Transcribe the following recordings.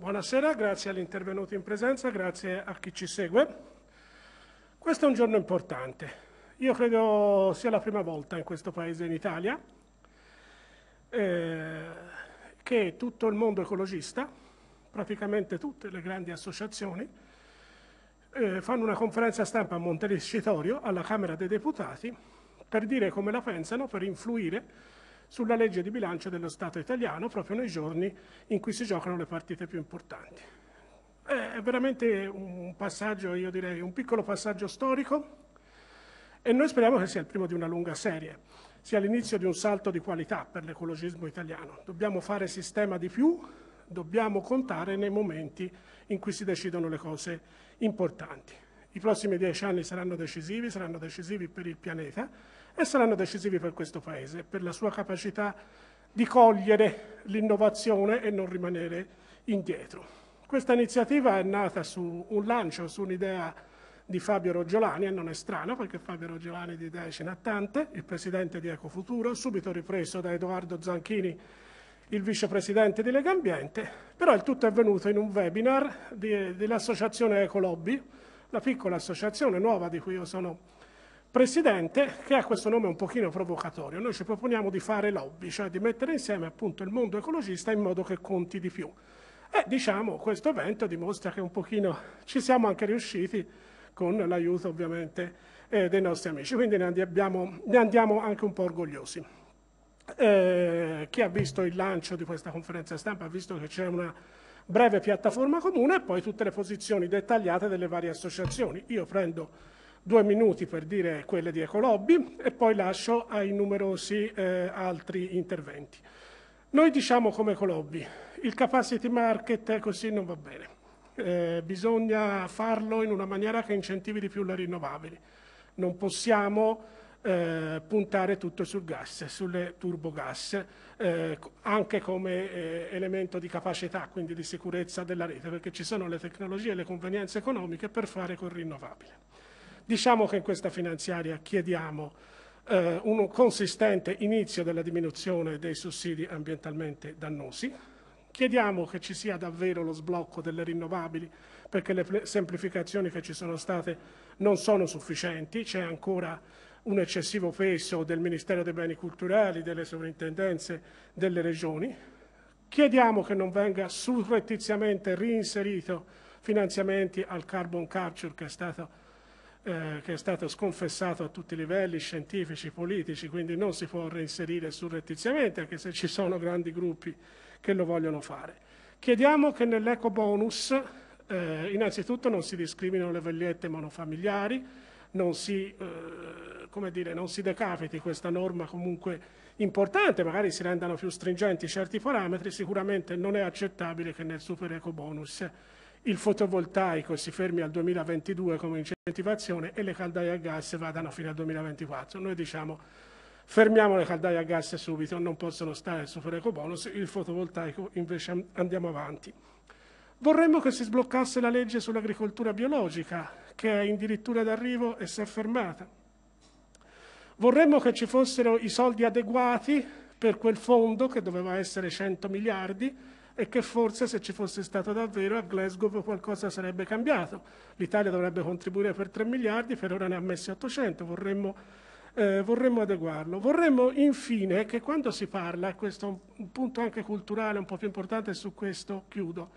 Buonasera, grazie agli intervenuti in presenza, grazie a chi ci segue. Questo è un giorno importante. Io credo sia la prima volta in questo paese, in Italia, eh, che tutto il mondo ecologista, praticamente tutte le grandi associazioni, eh, fanno una conferenza stampa a Montecitorio, alla Camera dei Deputati, per dire come la pensano, per influire sulla legge di bilancio dello Stato italiano proprio nei giorni in cui si giocano le partite più importanti. È veramente un passaggio, io direi, un piccolo passaggio storico e noi speriamo che sia il primo di una lunga serie, sia l'inizio di un salto di qualità per l'ecologismo italiano. Dobbiamo fare sistema di più, dobbiamo contare nei momenti in cui si decidono le cose importanti. I prossimi dieci anni saranno decisivi, saranno decisivi per il pianeta e saranno decisivi per questo Paese, per la sua capacità di cogliere l'innovazione e non rimanere indietro. Questa iniziativa è nata su un lancio, su un'idea di Fabio Roggiolani, e non è strano perché Fabio Roggiolani di idee ce n'ha tante, il presidente di Ecofuturo, subito ripreso da Edoardo Zanchini, il vicepresidente di Lega Ambiente, però il tutto è venuto in un webinar dell'associazione Ecolobby, la piccola associazione nuova di cui io sono presidente, che ha questo nome un pochino provocatorio. Noi ci proponiamo di fare lobby, cioè di mettere insieme appunto il mondo ecologista in modo che conti di più. E diciamo questo evento dimostra che un pochino ci siamo anche riusciti con l'aiuto ovviamente eh, dei nostri amici, quindi ne, abbiamo, ne, andiamo anche un po' orgogliosi. Eh, chi ha visto il lancio di questa conferenza stampa ha visto che c'è una breve piattaforma comune e poi tutte le posizioni dettagliate delle varie associazioni. Io prendo due minuti per dire quelle di Ecolobby e poi lascio ai numerosi eh, altri interventi. Noi diciamo come Ecolobby, il capacity market eh, così non va bene, eh, bisogna farlo in una maniera che incentivi di più le rinnovabili, non possiamo eh, puntare tutto sul gas, sulle turbogas, eh, anche come eh, elemento di capacità, quindi di sicurezza della rete, perché ci sono le tecnologie e le convenienze economiche per fare col rinnovabile. Diciamo che in questa finanziaria chiediamo eh, un consistente inizio della diminuzione dei sussidi ambientalmente dannosi. Chiediamo che ci sia davvero lo sblocco delle rinnovabili perché le semplificazioni che ci sono state non sono sufficienti, c'è ancora un eccessivo peso del Ministero dei Beni Culturali, delle sovrintendenze, delle regioni. Chiediamo che non venga surrettiziamente reinserito finanziamenti al carbon capture che è stato eh, che è stato sconfessato a tutti i livelli scientifici, politici, quindi non si può reinserire surrettiziamente anche se ci sono grandi gruppi che lo vogliono fare. Chiediamo che nell'eco bonus eh, innanzitutto non si discriminino le vegliette monofamiliari, non si, eh, dire, non si decapiti questa norma comunque importante, magari si rendano più stringenti certi parametri, sicuramente non è accettabile che nel super eco bonus il fotovoltaico si fermi al 2022 come incentivazione e le caldaie a gas vadano fino al 2024. Noi diciamo fermiamo le caldaie a gas subito, non possono stare il super bonus, il fotovoltaico invece andiamo avanti. Vorremmo che si sbloccasse la legge sull'agricoltura biologica, che è addirittura d'arrivo e si è fermata. Vorremmo che ci fossero i soldi adeguati per quel fondo che doveva essere 100 miliardi, e che forse se ci fosse stato davvero a Glasgow qualcosa sarebbe cambiato. L'Italia dovrebbe contribuire per 3 miliardi, per ora ne ha messi 800, vorremmo, eh, vorremmo adeguarlo. Vorremmo infine che quando si parla, questo è un, un punto anche culturale un po' più importante, e su questo chiudo,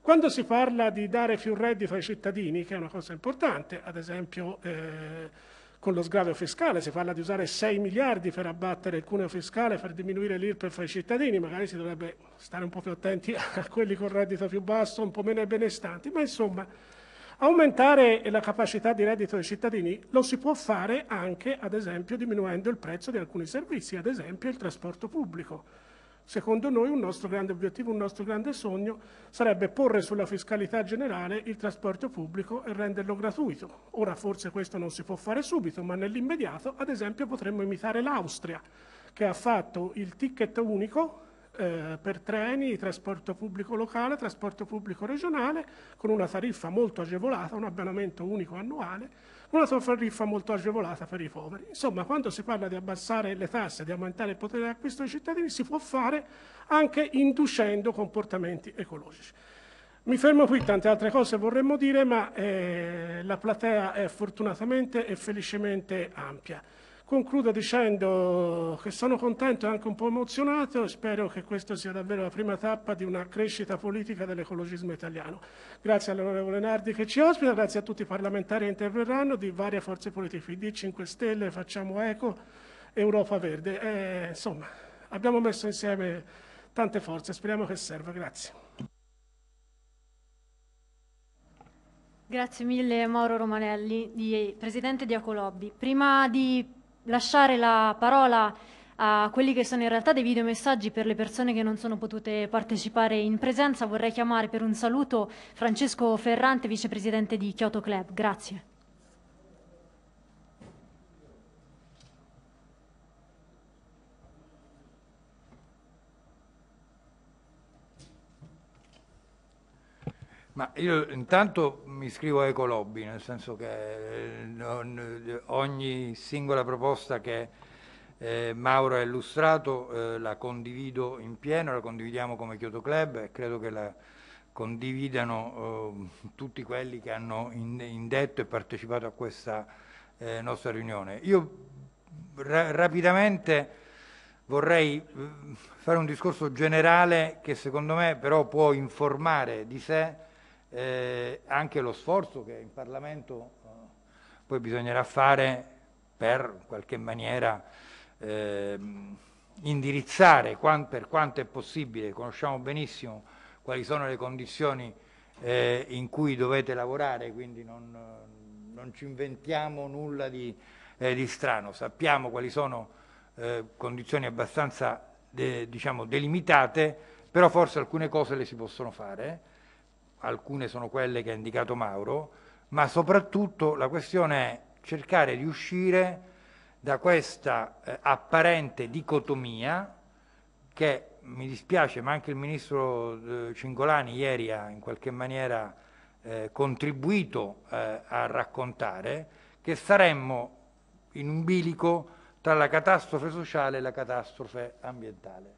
quando si parla di dare più reddito ai cittadini, che è una cosa importante, ad esempio... Eh, con lo sgravio fiscale, si parla di usare 6 miliardi per abbattere il cuneo fiscale, per diminuire l'IRPEF ai cittadini, magari si dovrebbe stare un po' più attenti a quelli con reddito più basso, un po' meno ai benestanti, ma insomma aumentare la capacità di reddito dei cittadini lo si può fare anche, ad esempio, diminuendo il prezzo di alcuni servizi, ad esempio il trasporto pubblico. Secondo noi un nostro grande obiettivo, un nostro grande sogno sarebbe porre sulla fiscalità generale il trasporto pubblico e renderlo gratuito. Ora forse questo non si può fare subito, ma nell'immediato ad esempio potremmo imitare l'Austria che ha fatto il ticket unico eh, per treni, trasporto pubblico locale, trasporto pubblico regionale, con una tariffa molto agevolata, un abbonamento unico annuale, una soffariffa molto agevolata per i poveri. Insomma, quando si parla di abbassare le tasse, di aumentare il potere d'acquisto dei cittadini, si può fare anche inducendo comportamenti ecologici. Mi fermo qui, tante altre cose vorremmo dire, ma eh, la platea è fortunatamente e felicemente ampia. Concludo dicendo che sono contento e anche un po' emozionato e spero che questa sia davvero la prima tappa di una crescita politica dell'ecologismo italiano. Grazie all'onorevole Nardi che ci ospita, grazie a tutti i parlamentari che interverranno di varie forze politiche, PD, 5 Stelle, Facciamo Eco, Europa Verde. E, insomma, abbiamo messo insieme tante forze, speriamo che serva. Grazie. Grazie mille Mauro Romanelli, di, presidente di Acolobbi. Prima di lasciare la parola a quelli che sono in realtà dei videomessaggi per le persone che non sono potute partecipare in presenza, vorrei chiamare per un saluto Francesco Ferrante, vicepresidente di Kyoto Club. Grazie. Ma io intanto mi iscrivo a Ecolobby, nel senso che eh, non, ogni singola proposta che eh, Mauro ha illustrato eh, la condivido in pieno, la condividiamo come Kyoto Club e credo che la condividano eh, tutti quelli che hanno indetto e partecipato a questa eh, nostra riunione. Io ra rapidamente vorrei eh, fare un discorso generale che secondo me però può informare di sé eh, anche lo sforzo che in Parlamento eh, poi bisognerà fare per in qualche maniera eh, indirizzare quant per quanto è possibile, conosciamo benissimo quali sono le condizioni eh, in cui dovete lavorare, quindi non, non ci inventiamo nulla di, eh, di, strano, sappiamo quali sono eh, condizioni abbastanza de diciamo, delimitate, però forse alcune cose le si possono fare alcune sono quelle che ha indicato Mauro, ma soprattutto la questione è cercare di uscire da questa eh, apparente dicotomia che mi dispiace, ma anche il ministro eh, Cingolani ieri ha in qualche maniera eh, contribuito eh, a raccontare, che saremmo in un bilico tra la catastrofe sociale e la catastrofe ambientale.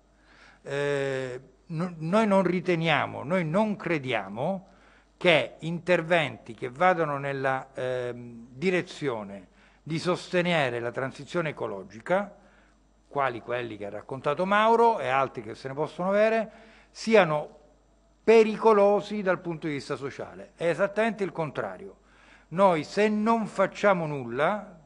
Eh, noi non riteniamo, noi non crediamo che interventi che vadano nella eh, direzione di sostenere la transizione ecologica, quali quelli che ha raccontato Mauro e altri che se ne possono avere, siano pericolosi dal punto di vista sociale. È esattamente il contrario. Noi se non facciamo nulla,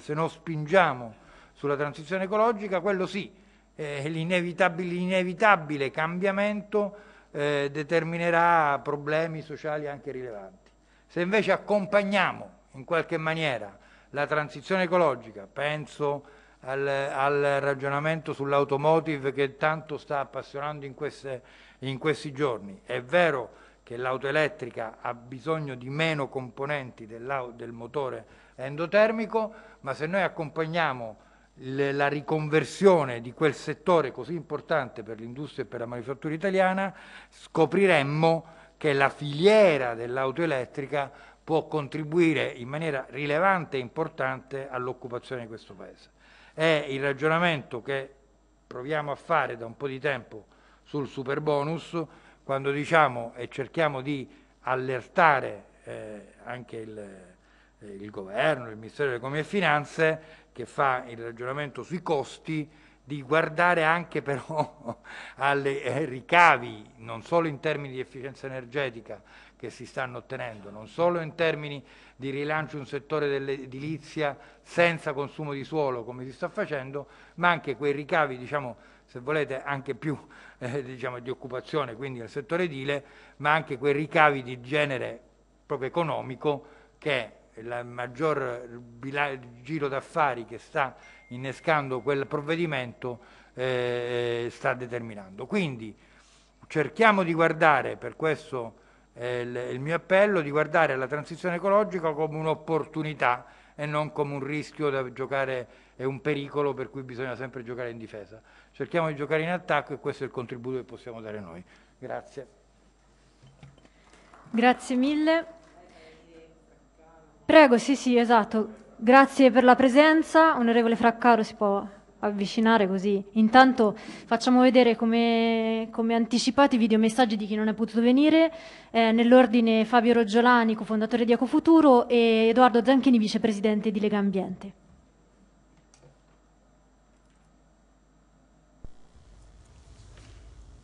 se non spingiamo sulla transizione ecologica, quello sì, eh, l'inevitabile, cambiamento eh, determinerà problemi sociali anche rilevanti. Se invece accompagniamo in qualche maniera la transizione ecologica, penso al, al ragionamento sull'automotive che tanto sta appassionando in, queste, in questi giorni, è vero che l'auto elettrica ha bisogno di meno componenti del motore endotermico, ma se noi accompagniamo la riconversione di quel settore così importante per l'industria e per la manifattura italiana, scopriremmo che la filiera dell'auto elettrica può contribuire in maniera rilevante e importante all'occupazione di questo Paese. È il ragionamento che proviamo a fare da un po' di tempo sul super bonus, quando diciamo e cerchiamo di allertare eh, anche il, il governo, il Ministero dell'Economia e Finanze, che fa il ragionamento sui costi, di guardare anche però alle eh, ricavi, non solo in termini di efficienza energetica che si stanno ottenendo, non solo in termini di rilancio di un settore dell'edilizia senza consumo di suolo come si sta facendo, ma anche quei ricavi, diciamo, se volete, anche più eh, diciamo, di occupazione, quindi nel settore edile, ma anche quei ricavi di genere proprio economico che il maggior giro d'affari che sta innescando quel provvedimento eh, eh, sta determinando. Quindi cerchiamo di guardare, per questo è il, il mio appello, di guardare la transizione ecologica come un'opportunità e non come un rischio da giocare, e un pericolo per cui bisogna sempre giocare in difesa. Cerchiamo di giocare in attacco e questo è il contributo che possiamo dare noi. Grazie. Grazie mille. Prego, sì, sì, esatto. Grazie per la presenza. Onorevole Fraccaro si può avvicinare così. Intanto facciamo vedere come, come anticipati i videomessaggi di chi non è potuto venire. Eh, nell'ordine Fabio Roggiolani, cofondatore di Ecofuturo, e Edoardo Zanchini, vicepresidente di Lega Ambiente.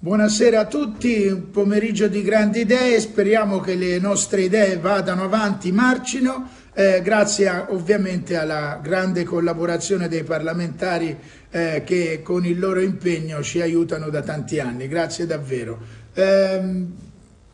Buonasera a tutti, un pomeriggio di grandi idee, speriamo che le nostre idee vadano avanti, marcino, eh, grazie a, ovviamente alla grande collaborazione dei parlamentari eh, che con il loro impegno ci aiutano da tanti anni, grazie davvero. Ehm,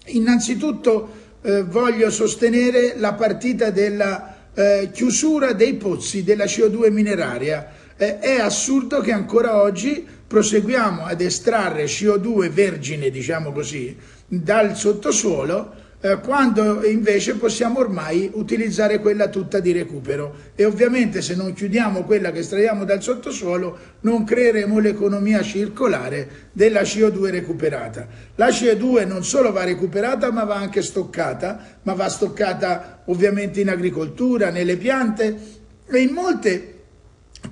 eh, innanzitutto voglio sostenere la partita della eh, chiusura dei pozzi della CO2 mineraria, eh, è assurdo che ancora oggi proseguiamo ad estrarre CO2 vergine, diciamo così, dal sottosuolo eh, quando invece possiamo ormai utilizzare quella tutta di recupero e ovviamente se non chiudiamo quella che estraiamo dal sottosuolo non creeremo l'economia circolare della CO2 recuperata. La CO2 non solo va recuperata ma va anche stoccata, ma va stoccata ovviamente in agricoltura, nelle piante e in molte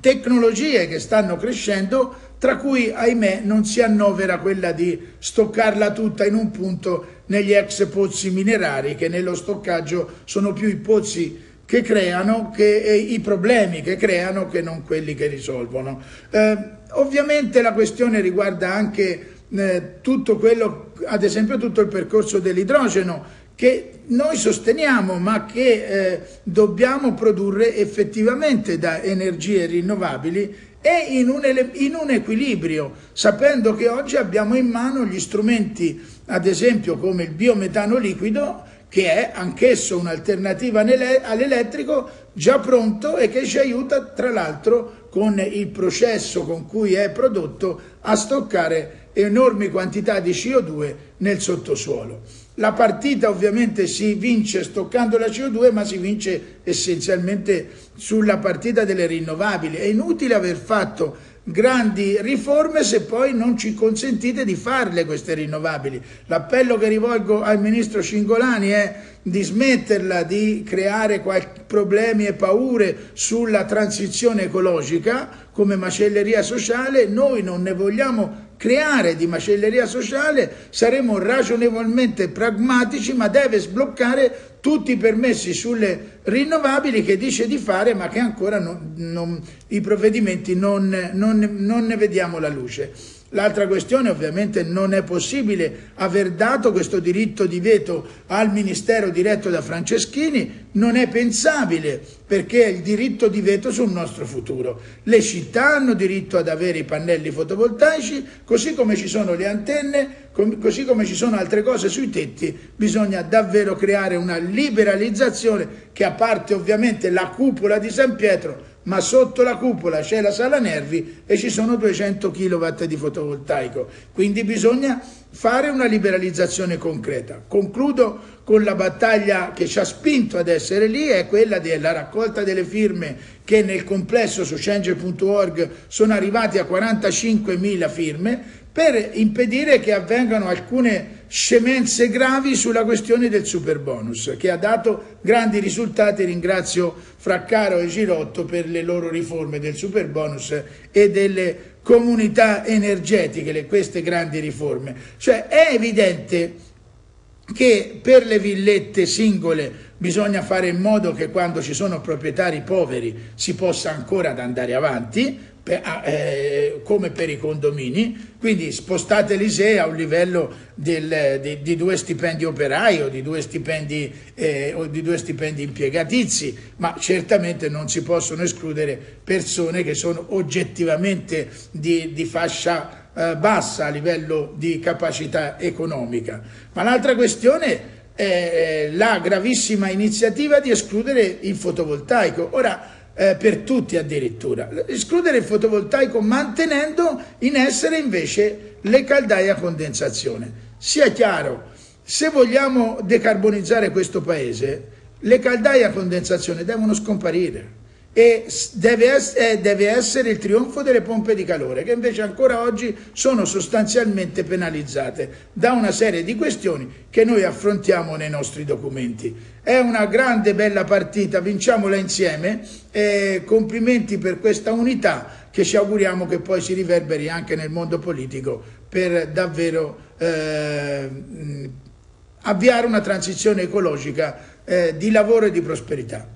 tecnologie che stanno crescendo tra cui ahimè non si annovera quella di stoccarla tutta in un punto negli ex pozzi minerari che nello stoccaggio sono più i pozzi che creano che, i problemi che creano che non quelli che risolvono. Eh, ovviamente la questione riguarda anche eh, tutto quello, ad esempio tutto il percorso dell'idrogeno che noi sosteniamo ma che eh, dobbiamo produrre effettivamente da energie rinnovabili e in un, in un, equilibrio, sapendo che oggi abbiamo in mano gli strumenti, ad esempio come il biometano liquido, che è anch'esso un'alternativa all'elettrico già pronto e che ci aiuta tra l'altro con il processo con cui è prodotto a stoccare enormi quantità di CO2 nel sottosuolo. La partita ovviamente si vince stoccando la CO2 ma si vince essenzialmente sulla partita delle rinnovabili. È inutile aver fatto grandi riforme se poi non ci consentite di farle queste rinnovabili. L'appello che rivolgo al ministro Cingolani è di smetterla di creare problemi e paure sulla transizione ecologica come macelleria sociale, noi non ne vogliamo creare di macelleria sociale, saremo ragionevolmente pragmatici, ma deve sbloccare tutti i permessi sulle rinnovabili che dice di fare, ma che ancora non, non, i provvedimenti non, non ne vediamo la luce. L'altra questione ovviamente non è possibile aver dato questo diritto di veto al Ministero diretto da Franceschini, non è pensabile perché è il diritto di veto sul nostro futuro. Le città hanno diritto ad avere i pannelli fotovoltaici, così come ci sono le antenne, così come ci sono altre cose sui tetti, bisogna davvero creare una liberalizzazione che a parte ovviamente la cupola di San Pietro ma sotto la cupola c'è la sala nervi e ci sono 200 kW di fotovoltaico. Quindi bisogna fare una liberalizzazione concreta. Concludo con la battaglia che ci ha spinto ad essere lì, è quella della raccolta delle firme che nel complesso su change.org sono arrivati a 45.000 firme per impedire che avvengano alcune scemenze gravi sulla questione del super bonus, che ha dato grandi risultati. Ringrazio Fraccaro e Girotto per le loro riforme del super bonus e delle comunità energetiche, le, queste grandi riforme. Cioè è evidente che per le villette singole bisogna fare in modo che quando ci sono proprietari poveri si possa ancora andare avanti, per, ah, eh, come per i condomini, quindi spostate l'ISEE a un livello del, di, di, due stipendi operai o di due stipendi, eh, o di due stipendi impiegatizi, ma certamente non si possono escludere persone che sono oggettivamente di, di fascia eh, bassa a livello di capacità economica. Ma l'altra questione è la gravissima iniziativa di escludere il fotovoltaico. Ora, eh, per tutti addirittura. Escludere il fotovoltaico mantenendo in essere invece le caldaie a condensazione. Sia chiaro, se vogliamo decarbonizzare questo paese, le caldaie a condensazione devono scomparire e deve essere, eh, deve essere il trionfo delle pompe di calore che invece ancora oggi sono sostanzialmente penalizzate da una serie di questioni che noi affrontiamo nei nostri documenti. È una grande bella partita, vinciamola insieme e complimenti per questa unità che ci auguriamo che poi si riverberi anche nel mondo politico per davvero eh, avviare una transizione ecologica eh, di lavoro e di prosperità.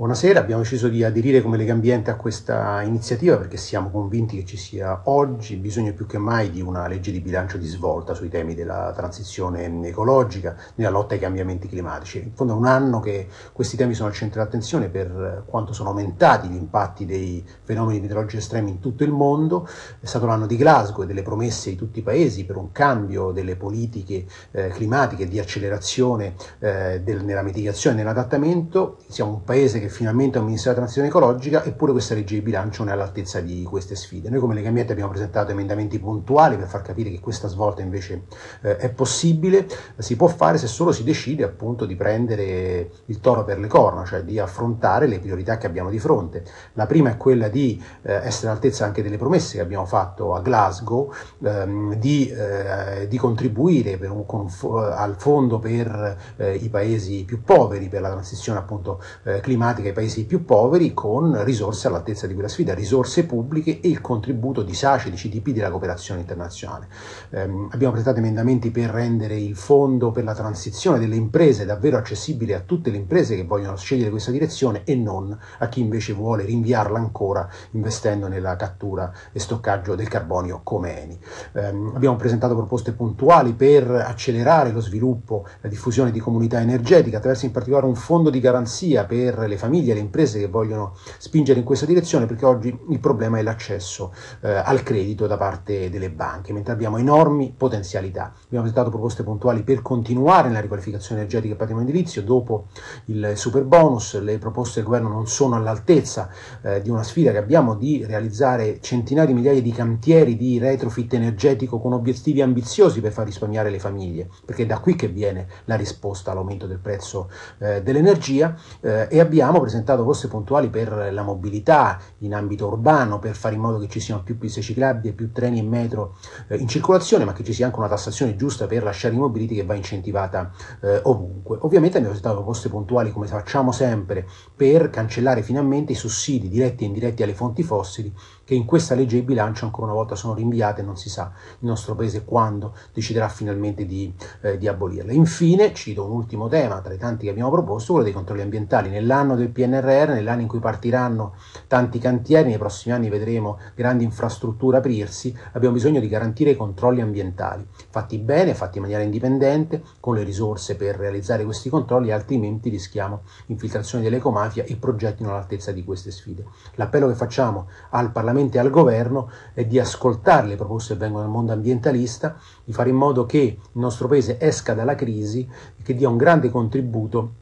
Buonasera, abbiamo deciso di aderire come Lega Ambiente a questa iniziativa perché siamo convinti che ci sia oggi bisogno più che mai di una legge di bilancio di svolta sui temi della transizione ecologica, nella lotta ai cambiamenti climatici. In fondo è un anno che questi temi sono al centro dell'attenzione per quanto sono aumentati gli impatti dei fenomeni meteorologici estremi in tutto il mondo. È stato l'anno di Glasgow e delle promesse di tutti i paesi per un cambio delle politiche eh, climatiche di accelerazione eh, del, nella mitigazione e nell'adattamento. Siamo un paese che finalmente ha amministrato la transizione ecologica, eppure questa legge di bilancio non è all'altezza di queste sfide. Noi come Legambiente abbiamo presentato emendamenti puntuali per far capire che questa svolta invece eh, è possibile, si può fare se solo si decide appunto di prendere il toro per le corna, cioè di affrontare le priorità che abbiamo di fronte. La prima è quella di eh, essere all'altezza anche delle promesse che abbiamo fatto a Glasgow, ehm, di, eh, di, contribuire un, con, al fondo per eh, i paesi più poveri, per la transizione appunto eh, climatica pratica i paesi più poveri con risorse all'altezza di quella sfida, risorse pubbliche e il contributo di SACE, di CDP, della cooperazione internazionale. Eh, abbiamo presentato emendamenti per rendere il fondo per la transizione delle imprese davvero accessibile a tutte le imprese che vogliono scegliere questa direzione e non a chi invece vuole rinviarla ancora investendo nella cattura e stoccaggio del carbonio come Eni. Eh, abbiamo presentato proposte puntuali per accelerare lo sviluppo, la diffusione di comunità energetica attraverso in particolare un fondo di garanzia per le famiglie famiglie, le imprese che vogliono spingere in questa direzione perché oggi il problema è l'accesso eh, al credito da parte delle banche, mentre abbiamo enormi potenzialità. Abbiamo presentato proposte puntuali per continuare nella riqualificazione energetica e patrimonio edilizio dopo il super bonus, le proposte del governo non sono all'altezza eh, di una sfida che abbiamo di realizzare centinaia di migliaia di cantieri di retrofit energetico con obiettivi ambiziosi per far risparmiare le famiglie, perché è da qui che viene la risposta all'aumento del prezzo eh, dell'energia eh, e abbiamo abbiamo presentato coste puntuali per la mobilità in ambito urbano, per fare in modo che ci siano più piste ciclabili e più treni e metro eh, in circolazione, ma che ci sia anche una tassazione giusta per la sharing mobility che va incentivata eh, ovunque. Ovviamente abbiamo presentato coste puntuali, come facciamo sempre, per cancellare finalmente i sussidi diretti e indiretti alle fonti fossili che in questa legge di bilancio ancora una volta sono rinviate, non si sa il nostro paese quando deciderà finalmente di, eh, di abolirle. Infine, cito un ultimo tema tra i tanti che abbiamo proposto, quello dei controlli ambientali. Nell'anno del PNRR, nell'anno in cui partiranno tanti cantieri, nei prossimi anni vedremo grandi infrastrutture aprirsi, abbiamo bisogno di garantire i controlli ambientali, fatti bene, fatti in maniera indipendente, con le risorse per realizzare questi controlli, altrimenti rischiamo infiltrazioni dell'ecomafia e progetti non all'altezza di queste sfide. L'appello che facciamo al Parlamento direttamente al governo e di ascoltare le proposte che vengono dal mondo ambientalista, di fare in modo che il nostro paese esca dalla crisi e che dia un grande contributo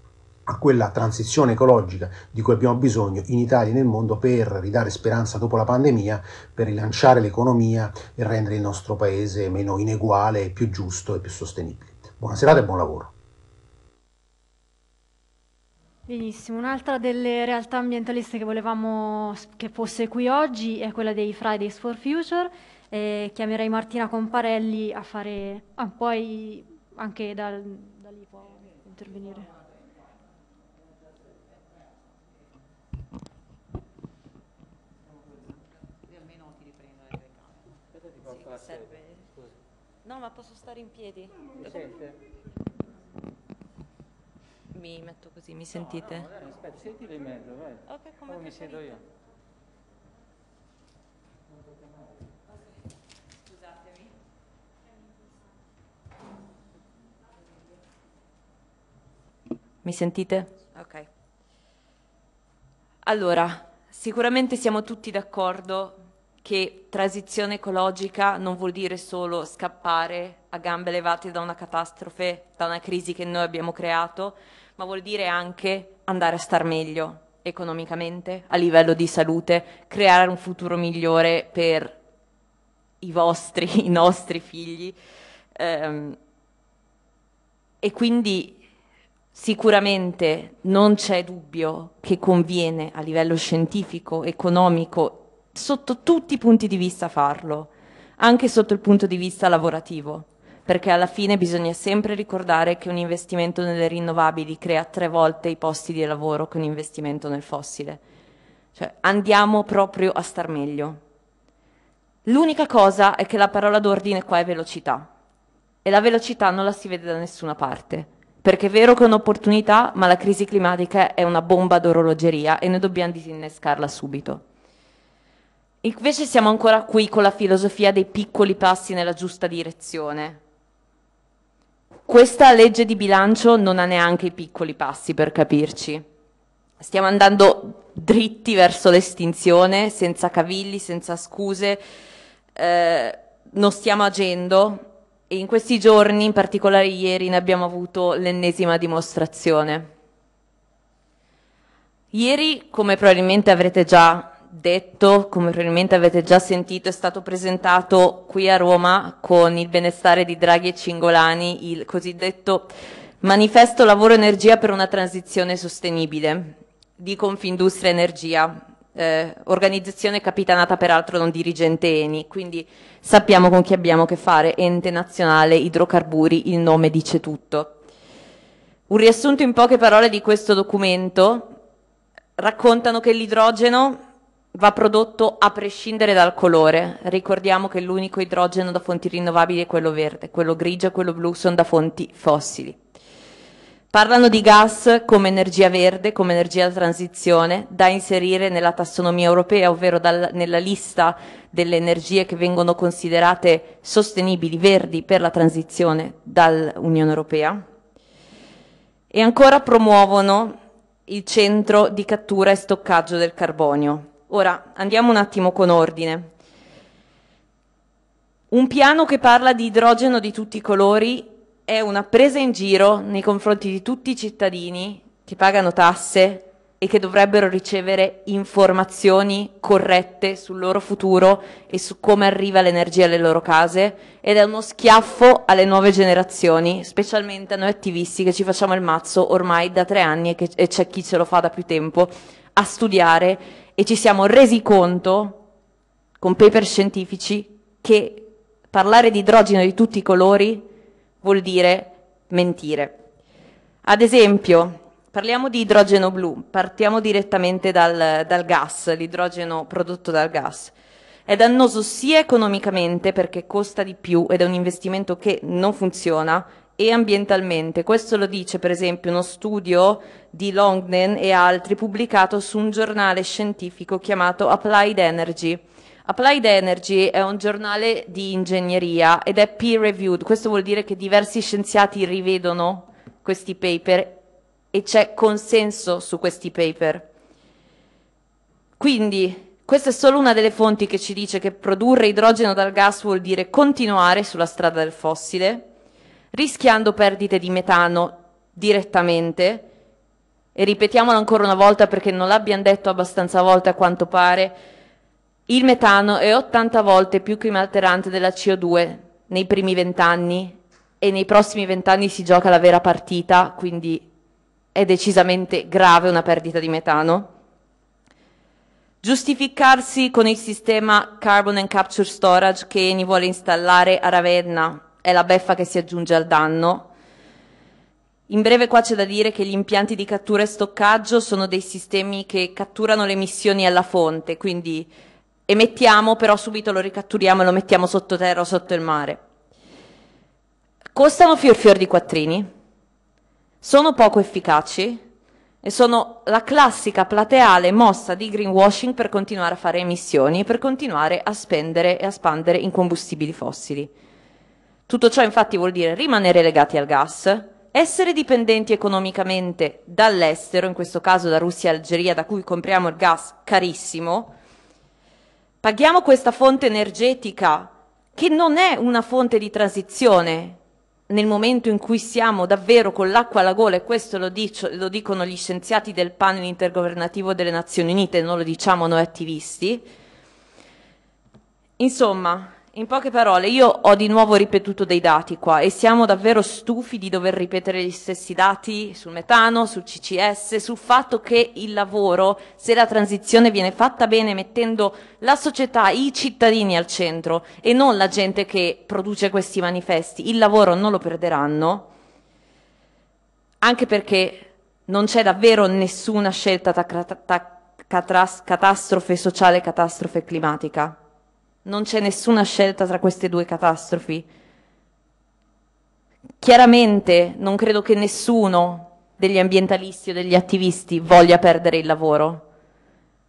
a quella transizione ecologica di cui abbiamo bisogno in Italia e nel mondo per ridare speranza dopo la pandemia, per rilanciare l'economia e rendere il nostro paese meno ineguale, più giusto e più sostenibile. Buona serata e buon lavoro. Benissimo, un'altra delle realtà ambientaliste che volevamo che fosse qui oggi è quella dei Fridays for Future. Eh, chiamerei Martina Comparelli a fare... Ah, poi anche da, da lì può intervenire. No, ma posso stare in piedi? Mi sente? mi metto così, mi sentite? No, no, no aspetta, sentile in mezzo, vai. Ok, come oh, mi siedo io. Scusatemi. Mi sentite? Ok. Allora, sicuramente siamo tutti d'accordo che transizione ecologica non vuol dire solo scappare a gambe levate da una catastrofe, da una crisi che noi abbiamo creato, ma vuol dire anche andare a star meglio economicamente, a livello di salute, creare un futuro migliore per i vostri, i nostri figli. Ehm, e quindi sicuramente non c'è dubbio che conviene a livello scientifico, economico, sotto tutti i punti di vista farlo, anche sotto il punto di vista lavorativo perché alla fine bisogna sempre ricordare che un investimento nelle rinnovabili crea tre volte i posti di lavoro che un investimento nel fossile. Cioè, andiamo proprio a star meglio. L'unica cosa è che la parola d'ordine qua è velocità e la velocità non la si vede da nessuna parte, perché è vero che è un'opportunità, ma la crisi climatica è una bomba d'orologeria e noi dobbiamo disinnescarla subito. Invece siamo ancora qui con la filosofia dei piccoli passi nella giusta direzione, questa legge di bilancio non ha neanche i piccoli passi per capirci. Stiamo andando dritti verso l'estinzione, senza cavilli, senza scuse, eh, non stiamo agendo e in questi giorni, in particolare ieri, ne abbiamo avuto l'ennesima dimostrazione. Ieri, come probabilmente avrete già detto, come probabilmente avete già sentito, è stato presentato qui a Roma con il benestare di Draghi e Cingolani il cosiddetto Manifesto Lavoro Energia per una transizione sostenibile di Confindustria Energia, eh, organizzazione capitanata peraltro da un dirigente ENI, quindi sappiamo con chi abbiamo a che fare, ente nazionale idrocarburi, il nome dice tutto. Un riassunto in poche parole di questo documento raccontano che l'idrogeno va prodotto a prescindere dal colore. Ricordiamo che l'unico idrogeno da fonti rinnovabili è quello verde, quello grigio e quello blu sono da fonti fossili. Parlano di gas come energia verde, come energia da transizione, da inserire nella tassonomia europea, ovvero dal, nella lista delle energie che vengono considerate sostenibili, verdi per la transizione dall'Unione Europea. E ancora promuovono il centro di cattura e stoccaggio del carbonio, Ora andiamo un attimo con ordine. Un piano che parla di idrogeno di tutti i colori è una presa in giro nei confronti di tutti i cittadini che pagano tasse e che dovrebbero ricevere informazioni corrette sul loro futuro e su come arriva l'energia alle loro case ed è uno schiaffo alle nuove generazioni, specialmente a noi attivisti che ci facciamo il mazzo ormai da tre anni e, che, e c'è chi ce lo fa da più tempo a studiare e ci siamo resi conto, con paper scientifici, che parlare di idrogeno di tutti i colori vuol dire mentire. Ad esempio, parliamo di idrogeno blu, partiamo direttamente dal, dal gas, l'idrogeno prodotto dal gas. È dannoso sia economicamente perché costa di più ed è un investimento che non funziona e ambientalmente. Questo lo dice per esempio uno studio di Longden e altri pubblicato su un giornale scientifico chiamato Applied Energy. Applied Energy è un giornale di ingegneria ed è peer reviewed, questo vuol dire che diversi scienziati rivedono questi paper e c'è consenso su questi paper. Quindi questa è solo una delle fonti che ci dice che produrre idrogeno dal gas vuol dire continuare sulla strada del fossile, rischiando perdite di metano direttamente, e ripetiamolo ancora una volta perché non l'abbiamo detto abbastanza volte a quanto pare, il metano è 80 volte più climalterante della CO2 nei primi vent'anni e nei prossimi vent'anni si gioca la vera partita, quindi è decisamente grave una perdita di metano. Giustificarsi con il sistema Carbon and Capture Storage che Eni vuole installare a Ravenna è la beffa che si aggiunge al danno. In breve qua c'è da dire che gli impianti di cattura e stoccaggio sono dei sistemi che catturano le emissioni alla fonte, quindi emettiamo, però subito lo ricatturiamo e lo mettiamo sottoterra o sotto il mare. Costano fior fior di quattrini, sono poco efficaci e sono la classica plateale mossa di greenwashing per continuare a fare emissioni e per continuare a spendere e a spandere in combustibili fossili. Tutto ciò infatti vuol dire rimanere legati al gas, essere dipendenti economicamente dall'estero, in questo caso da Russia e Algeria, da cui compriamo il gas carissimo, paghiamo questa fonte energetica che non è una fonte di transizione nel momento in cui siamo davvero con l'acqua alla gola, e questo lo, dico, lo dicono gli scienziati del panel intergovernativo delle Nazioni Unite, non lo diciamo noi attivisti. Insomma, in poche parole, io ho di nuovo ripetuto dei dati qua e siamo davvero stufi di dover ripetere gli stessi dati sul metano, sul CCS, sul fatto che il lavoro, se la transizione viene fatta bene mettendo la società, i cittadini al centro e non la gente che produce questi manifesti, il lavoro non lo perderanno, anche perché non c'è davvero nessuna scelta tra catastrofe sociale e catastrofe climatica. Non c'è nessuna scelta tra queste due catastrofi. Chiaramente non credo che nessuno degli ambientalisti o degli attivisti voglia perdere il lavoro.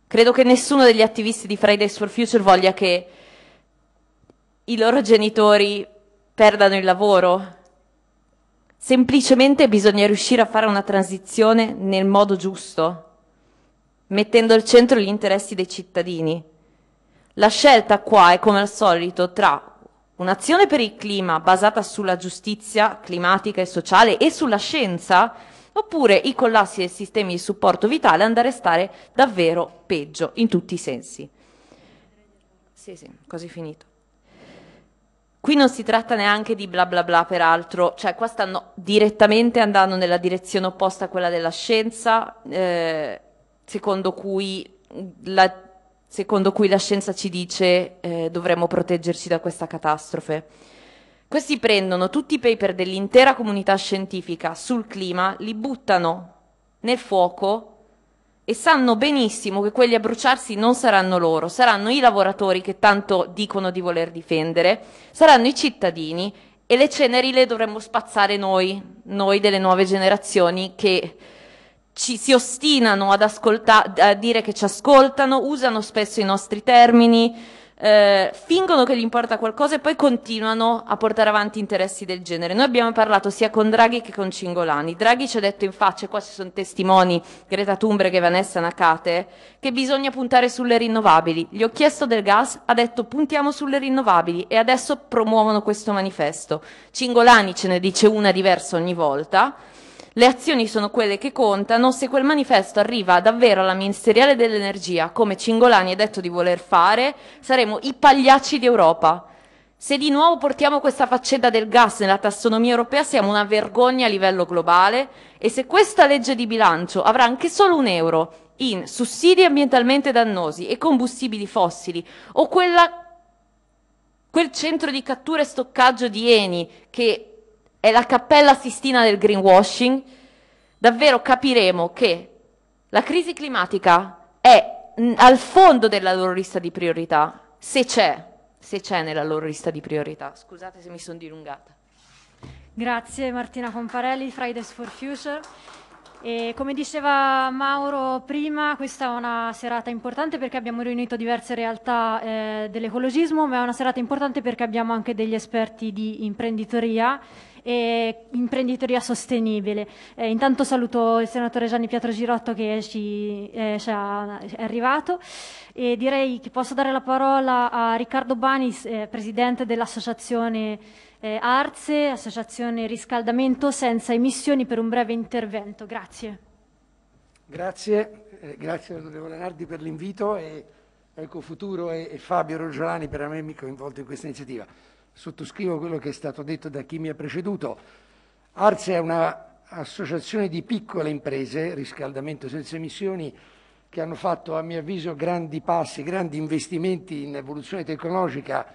Credo che nessuno degli attivisti di Fridays for Future voglia che i loro genitori perdano il lavoro. Semplicemente bisogna riuscire a fare una transizione nel modo giusto, mettendo al centro gli interessi dei cittadini. La scelta qua è come al solito tra un'azione per il clima basata sulla giustizia climatica e sociale e sulla scienza, oppure i collassi dei sistemi di supporto vitale andare a stare davvero peggio in tutti i sensi. Sì, sì, quasi finito. Qui non si tratta neanche di bla bla bla, peraltro, cioè qua stanno direttamente andando nella direzione opposta a quella della scienza, eh, secondo cui la secondo cui la scienza ci dice eh, dovremmo proteggerci da questa catastrofe. Questi prendono tutti i paper dell'intera comunità scientifica sul clima, li buttano nel fuoco e sanno benissimo che quelli a bruciarsi non saranno loro, saranno i lavoratori che tanto dicono di voler difendere, saranno i cittadini e le ceneri le dovremmo spazzare noi, noi delle nuove generazioni che ci si ostinano ad ascolta- a dire che ci ascoltano, usano spesso i nostri termini, eh, fingono che gli importa qualcosa e poi continuano a portare avanti interessi del genere. Noi abbiamo parlato sia con Draghi che con Cingolani. Draghi ci ha detto in faccia, qua ci sono testimoni, Greta Thunberg e Vanessa Nakate, che bisogna puntare sulle rinnovabili. Gli ho chiesto del gas, ha detto puntiamo sulle rinnovabili e adesso promuovono questo manifesto. Cingolani ce ne dice una diversa ogni volta. Le azioni sono quelle che contano se quel manifesto arriva davvero alla ministeriale dell'energia, come Cingolani ha detto di voler fare, saremo i pagliacci d'Europa. Se di nuovo portiamo questa faccenda del gas nella tassonomia europea siamo una vergogna a livello globale e se questa legge di bilancio avrà anche solo un euro in sussidi ambientalmente dannosi e combustibili fossili o quella, quel centro di cattura e stoccaggio di Eni che è la cappella sistina del greenwashing, davvero capiremo che la crisi climatica è mm, al fondo della loro lista di priorità, se c'è, se c'è nella loro lista di priorità. Scusate se mi sono dilungata. Grazie Martina Comparelli, Fridays for Future. E come diceva Mauro prima, questa è una serata importante perché abbiamo riunito diverse realtà eh, dell'ecologismo, ma è una serata importante perché abbiamo anche degli esperti di imprenditoria e imprenditoria sostenibile. Eh, intanto saluto il senatore Gianni Pietro Girotto che ci, eh, ci è arrivato e direi che posso dare la parola a Riccardo Banis, eh, presidente dell'associazione eh, Arze, associazione Riscaldamento senza emissioni per un breve intervento. Grazie. Grazie, eh, grazie onorevole Nardi per l'invito e Ecofuturo e, e Fabio Rogiolani per avermi coinvolto in questa iniziativa sottoscrivo quello che è stato detto da chi mi ha preceduto. Arce è un'associazione di piccole imprese, riscaldamento senza emissioni, che hanno fatto a mio avviso grandi passi, grandi investimenti in evoluzione tecnologica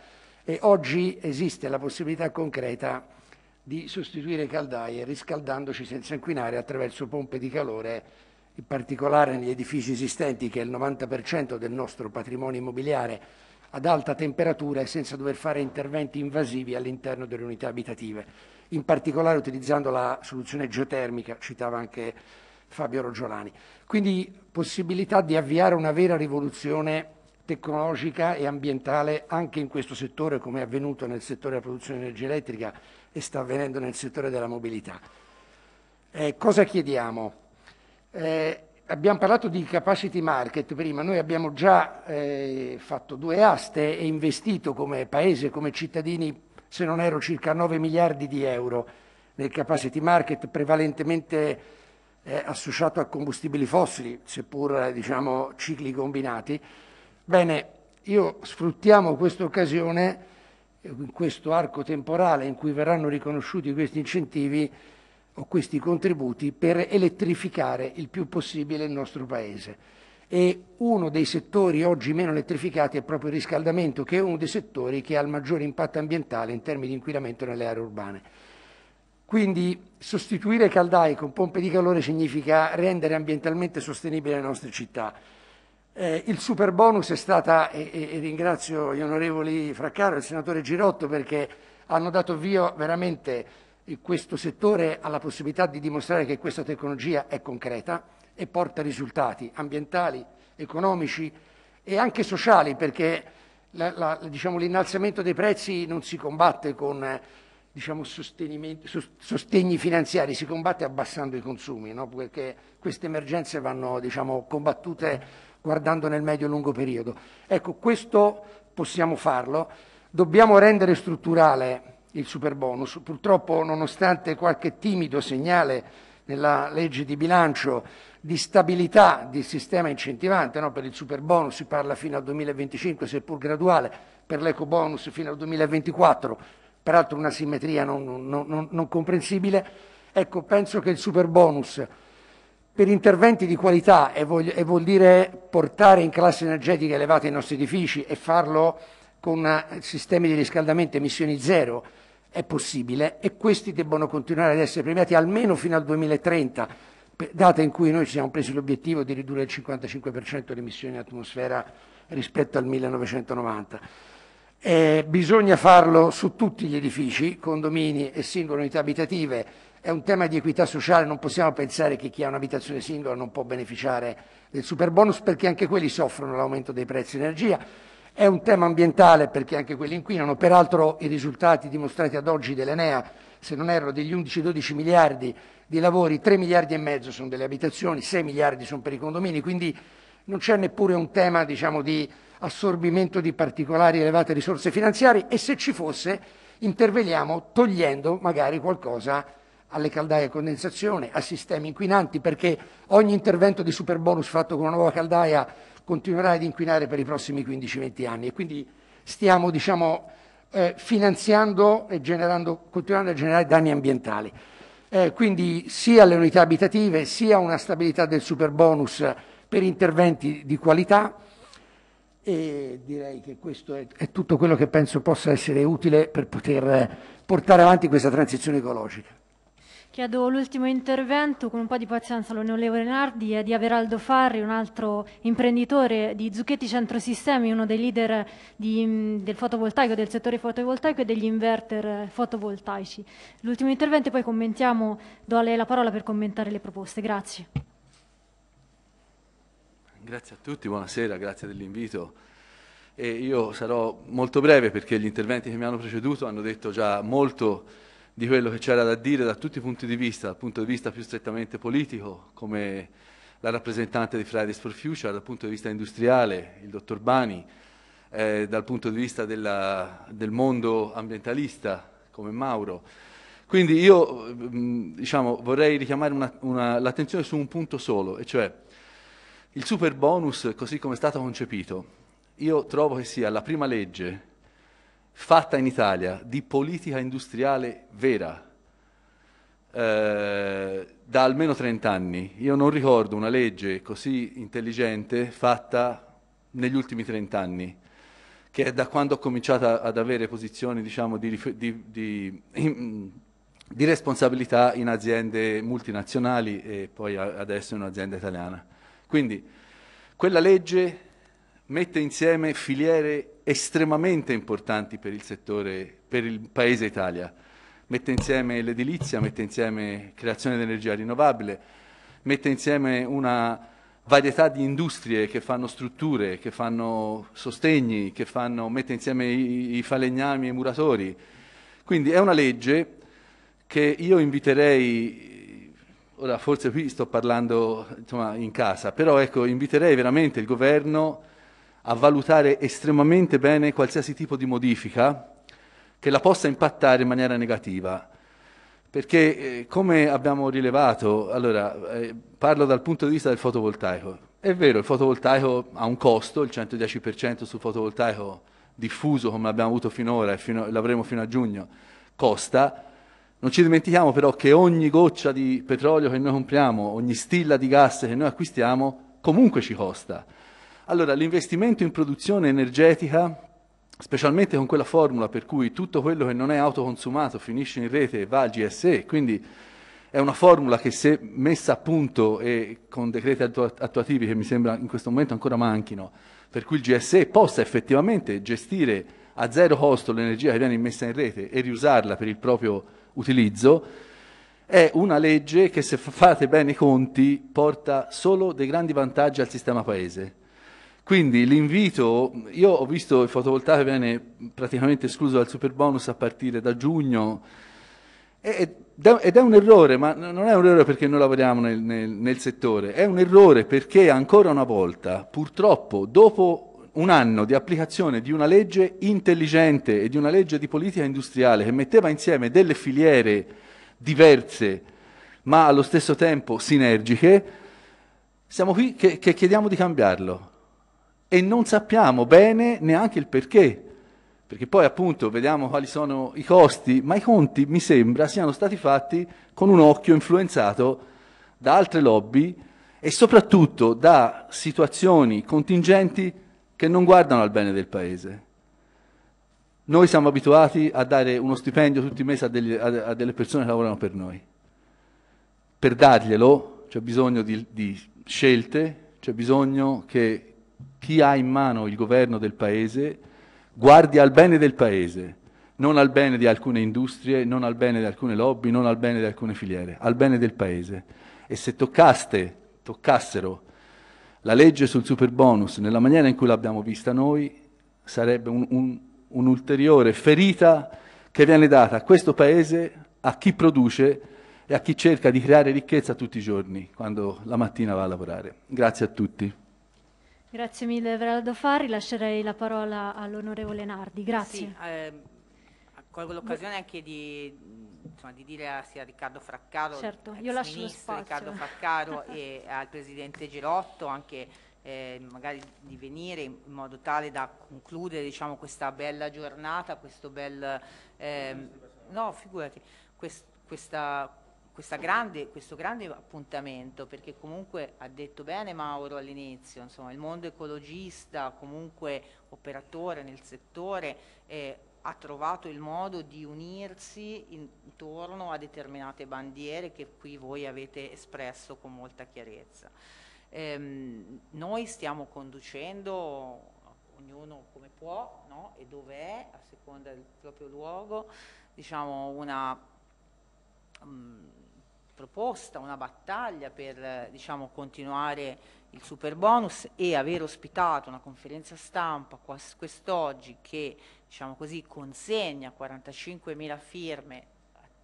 e oggi esiste la possibilità concreta di sostituire caldaie riscaldandoci senza inquinare attraverso pompe di calore, in particolare negli edifici esistenti che è il 90% del nostro patrimonio immobiliare ad alta temperatura e senza dover fare interventi invasivi all'interno delle unità abitative, in particolare utilizzando la soluzione geotermica, citava anche Fabio Rogiolani. Quindi possibilità di avviare una vera rivoluzione tecnologica e ambientale anche in questo settore, come è avvenuto nel settore della produzione di energia elettrica e sta avvenendo nel settore della mobilità. Eh, cosa chiediamo? Eh, Abbiamo parlato di capacity market prima, noi abbiamo già eh, fatto due aste e investito come paese, come cittadini, se non ero circa 9 miliardi di euro nel capacity market prevalentemente eh, associato a combustibili fossili, seppur eh, diciamo, cicli combinati. Bene, io sfruttiamo questa occasione, in questo arco temporale in cui verranno riconosciuti questi incentivi, questi contributi per elettrificare il più possibile il nostro Paese. E uno dei settori oggi meno elettrificati è proprio il riscaldamento, che è uno dei settori che ha il maggiore impatto ambientale in termini di inquinamento nelle aree urbane. Quindi sostituire caldaie con pompe di calore significa rendere ambientalmente sostenibili le nostre città. Eh, il super bonus è stata, e, e, ringrazio gli onorevoli Fraccaro e il senatore Girotto perché hanno dato via veramente questo settore ha la possibilità di dimostrare che questa tecnologia è concreta e porta risultati ambientali, economici e anche sociali, perché diciamo, l'innalzamento diciamo, dei prezzi non si combatte con diciamo, sostegni finanziari, si combatte abbassando i consumi, no? perché queste emergenze vanno diciamo, combattute guardando nel medio e lungo periodo. Ecco, questo possiamo farlo, dobbiamo rendere strutturale il super bonus. Purtroppo, nonostante qualche timido segnale nella legge di bilancio di stabilità del sistema incentivante, no? per il super bonus si parla fino al 2025, seppur graduale, per l'eco bonus fino al 2024, peraltro una simmetria non, non, non, non comprensibile. Ecco, penso che il super bonus per interventi di qualità e vuol, e vuol dire portare in classe energetica elevata i nostri edifici e farlo con sistemi di riscaldamento emissioni zero, è possibile e questi debbono continuare ad essere premiati almeno fino al 2030, data in cui noi ci siamo presi l'obiettivo di ridurre il 55% le emissioni in atmosfera rispetto al 1990. Eh, bisogna farlo su tutti gli edifici, condomini e singole unità abitative. È un tema di equità sociale, non possiamo pensare che chi ha un'abitazione singola non può beneficiare del super bonus perché anche quelli soffrono l'aumento dei prezzi di energia è un tema ambientale perché anche quelli inquinano, peraltro i risultati dimostrati ad oggi dell'Enea, se non erro, degli 11-12 miliardi di lavori, 3 miliardi e mezzo sono delle abitazioni, 6 miliardi sono per i condomini, quindi non c'è neppure un tema diciamo, di assorbimento di particolari elevate risorse finanziarie e se ci fosse interveniamo togliendo magari qualcosa alle caldaie a condensazione, a sistemi inquinanti, perché ogni intervento di superbonus fatto con una nuova caldaia continuerà ad inquinare per i prossimi 15-20 anni e quindi stiamo diciamo, eh, finanziando e continuando a generare danni ambientali. Eh, quindi sia le unità abitative sia una stabilità del super bonus per interventi di qualità e direi che questo è, è tutto quello che penso possa essere utile per poter eh, portare avanti questa transizione ecologica. Chiedo l'ultimo intervento, con un po' di pazienza, Leo Renardi e di Averaldo Farri, un altro imprenditore di Zucchetti Centrosistemi, uno dei leader di, del fotovoltaico, del settore fotovoltaico e degli inverter fotovoltaici. L'ultimo intervento e poi commentiamo, do a lei la parola per commentare le proposte. Grazie. Grazie a tutti, buonasera, grazie dell'invito. io sarò molto breve perché gli interventi che mi hanno preceduto hanno detto già molto di quello che c'era da dire da tutti i punti di vista, dal punto di vista più strettamente politico, come la rappresentante di Fridays for Future, dal punto di vista industriale, il dottor Bani, eh, dal punto di vista della, del mondo ambientalista, come Mauro. Quindi io mm, diciamo, vorrei richiamare l'attenzione su un punto solo, e cioè il super bonus, così come è stato concepito, io trovo che sia la prima legge fatta in Italia di politica industriale vera eh, da almeno 30 anni. Io non ricordo una legge così intelligente fatta negli ultimi 30 anni, che è da quando ho cominciato ad avere posizioni diciamo, di, di, di, di responsabilità in aziende multinazionali e poi adesso in un'azienda italiana. Quindi quella legge mette insieme filiere estremamente importanti per il settore, per il paese Italia. Mette insieme l'edilizia, mette insieme creazione di energia rinnovabile, mette insieme una varietà di industrie che fanno strutture, che fanno sostegni, che fanno, mette insieme i, i falegnami e i muratori. Quindi è una legge che io inviterei, ora forse qui sto parlando insomma, in casa, però ecco, inviterei veramente il governo a a valutare estremamente bene qualsiasi tipo di modifica che la possa impattare in maniera negativa. Perché eh, come abbiamo rilevato, allora eh, parlo dal punto di vista del fotovoltaico, è vero il fotovoltaico ha un costo, il 110% sul fotovoltaico diffuso come l'abbiamo avuto finora e fino, l'avremo fino a giugno, costa, non ci dimentichiamo però che ogni goccia di petrolio che noi compriamo, ogni stilla di gas che noi acquistiamo, comunque ci costa. Allora, l'investimento in produzione energetica, specialmente con quella formula per cui tutto quello che non è autoconsumato finisce in rete e va al GSE, quindi è una formula che se messa a punto e con decreti attuativi che mi sembra in questo momento ancora manchino, per cui il GSE possa effettivamente gestire a zero costo l'energia che viene immessa in rete e riusarla per il proprio utilizzo, è una legge che se fate bene i conti porta solo dei grandi vantaggi al sistema paese. Quindi l'invito, io ho visto il fotovoltaico viene praticamente escluso dal superbonus a partire da giugno ed è un errore, ma non è un errore perché noi lavoriamo nel, nel, nel settore, è un errore perché ancora una volta purtroppo dopo un anno di applicazione di una legge intelligente e di una legge di politica industriale che metteva insieme delle filiere diverse ma allo stesso tempo sinergiche, siamo qui che, che chiediamo di cambiarlo e non sappiamo bene neanche il perché, perché poi appunto vediamo quali sono i costi, ma i conti mi sembra siano stati fatti con un occhio influenzato da altre lobby e soprattutto da situazioni contingenti che non guardano al bene del Paese. Noi siamo abituati a dare uno stipendio tutti i mesi a, degli, a, a delle persone che lavorano per noi. Per darglielo c'è bisogno di, di scelte, c'è bisogno che chi ha in mano il governo del Paese guardi al bene del Paese, non al bene di alcune industrie, non al bene di alcune lobby, non al bene di alcune filiere, al bene del Paese. E se toccaste, toccassero la legge sul super bonus nella maniera in cui l'abbiamo vista noi, sarebbe un'ulteriore un, un ferita che viene data a questo Paese, a chi produce e a chi cerca di creare ricchezza tutti i giorni, quando la mattina va a lavorare. Grazie a tutti. Grazie mille Veraldo Farri, lascerei la parola all'onorevole Nardi, grazie. Sì, eh, colgo l'occasione anche di, insomma, di, dire sia a Riccardo Fraccaro, certo, io lascio ministro Riccardo Fraccaro e al Presidente Girotto anche eh, magari di venire in modo tale da concludere diciamo, questa bella giornata, questo bel... Eh, no, figurati, quest, questa grande, questo grande appuntamento, perché comunque ha detto bene Mauro all'inizio, insomma, il mondo ecologista, comunque operatore nel settore, eh, ha trovato il modo di unirsi intorno a determinate bandiere che qui voi avete espresso con molta chiarezza. Ehm, noi stiamo conducendo ognuno come può no? e dove è, a seconda del proprio luogo, diciamo una mm, proposta, una battaglia per diciamo, continuare il super bonus e aver ospitato una conferenza stampa quest'oggi che diciamo così, consegna 45.000 firme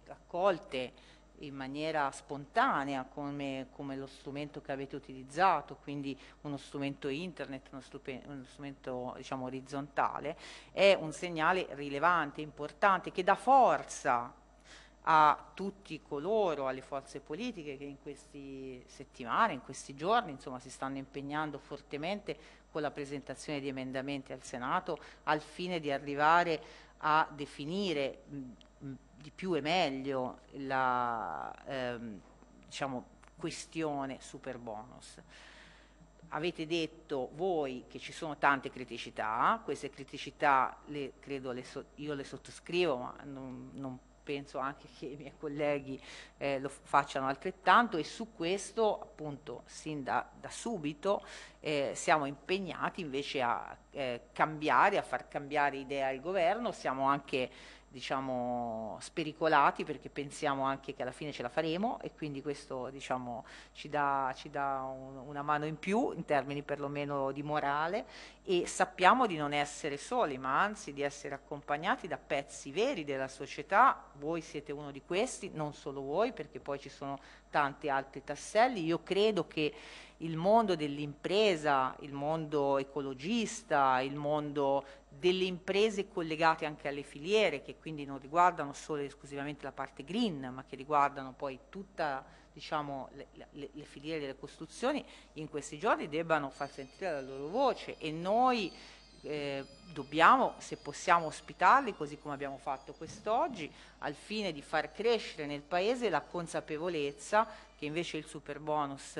raccolte in maniera spontanea come, come, lo strumento che avete utilizzato, quindi uno strumento internet, uno, strupe, uno strumento diciamo, orizzontale, è un segnale rilevante, importante, che dà forza a tutti coloro, alle forze politiche che in queste settimane, in questi giorni, insomma, si stanno impegnando fortemente con la presentazione di emendamenti al Senato al fine di arrivare a definire di più e meglio la ehm, diciamo, questione super bonus avete detto voi che ci sono tante criticità, queste criticità le, credo le so, io le sottoscrivo ma non, non penso anche che i miei colleghi eh, lo facciano altrettanto e su questo appunto sin da, da subito eh, siamo impegnati invece a eh, cambiare, a far cambiare idea al governo, siamo anche diciamo, spericolati perché pensiamo anche che alla fine ce la faremo e quindi questo diciamo, ci dà, ci dà un, una mano in più in termini perlomeno di morale e sappiamo di non essere soli ma anzi di essere accompagnati da pezzi veri della società, voi siete uno di questi, non solo voi perché poi ci sono tanti altri tasselli, io credo che il mondo dell'impresa, il mondo ecologista, il mondo delle imprese collegate anche alle filiere, che quindi non riguardano solo ed esclusivamente la parte green, ma che riguardano poi tutta diciamo, le, le, le, filiere delle costruzioni, in questi giorni debbano far sentire la loro voce e noi eh, dobbiamo, se possiamo, ospitarli, così come abbiamo fatto quest'oggi, al fine di far crescere nel Paese la consapevolezza che invece il super bonus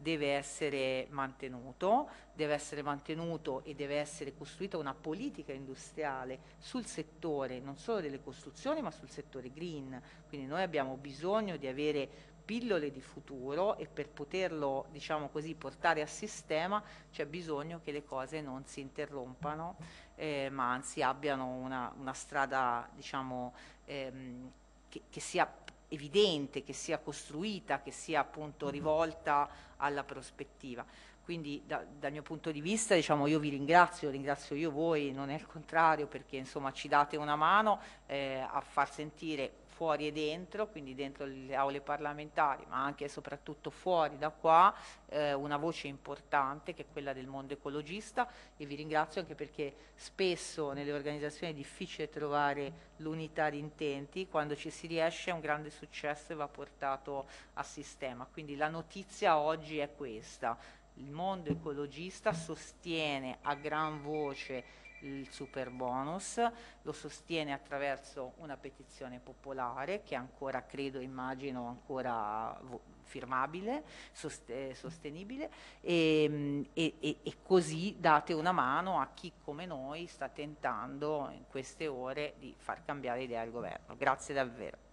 deve essere mantenuto, deve essere mantenuto e deve essere costruita una politica industriale sul settore non solo delle costruzioni ma sul settore green, quindi noi abbiamo bisogno di avere pillole di futuro e per poterlo diciamo così, portare a sistema c'è bisogno che le cose non si interrompano eh, ma anzi abbiano una, una strada diciamo, ehm, che, che sia evidente, che sia costruita, che sia appunto mm-hmm. rivolta alla prospettiva. Quindi da, dal mio punto di vista diciamo, io vi ringrazio, ringrazio io voi, non è il contrario perché insomma, ci date una mano eh, a far sentire fuori e dentro, quindi dentro le aule parlamentari, ma anche e soprattutto fuori da qua, eh, una voce importante che è quella del mondo ecologista e vi ringrazio anche perché spesso nelle organizzazioni è difficile trovare l'unità di intenti, quando ci si riesce è un grande successo e va portato a sistema. Quindi la notizia oggi è questa, il mondo ecologista sostiene a gran voce il super bonus, lo sostiene attraverso una petizione popolare che ancora credo, immagino, ancora firmabile, soste sostenibile ehm, e, e, e, così date una mano a chi come noi sta tentando in queste ore di far cambiare idea al governo. Grazie davvero.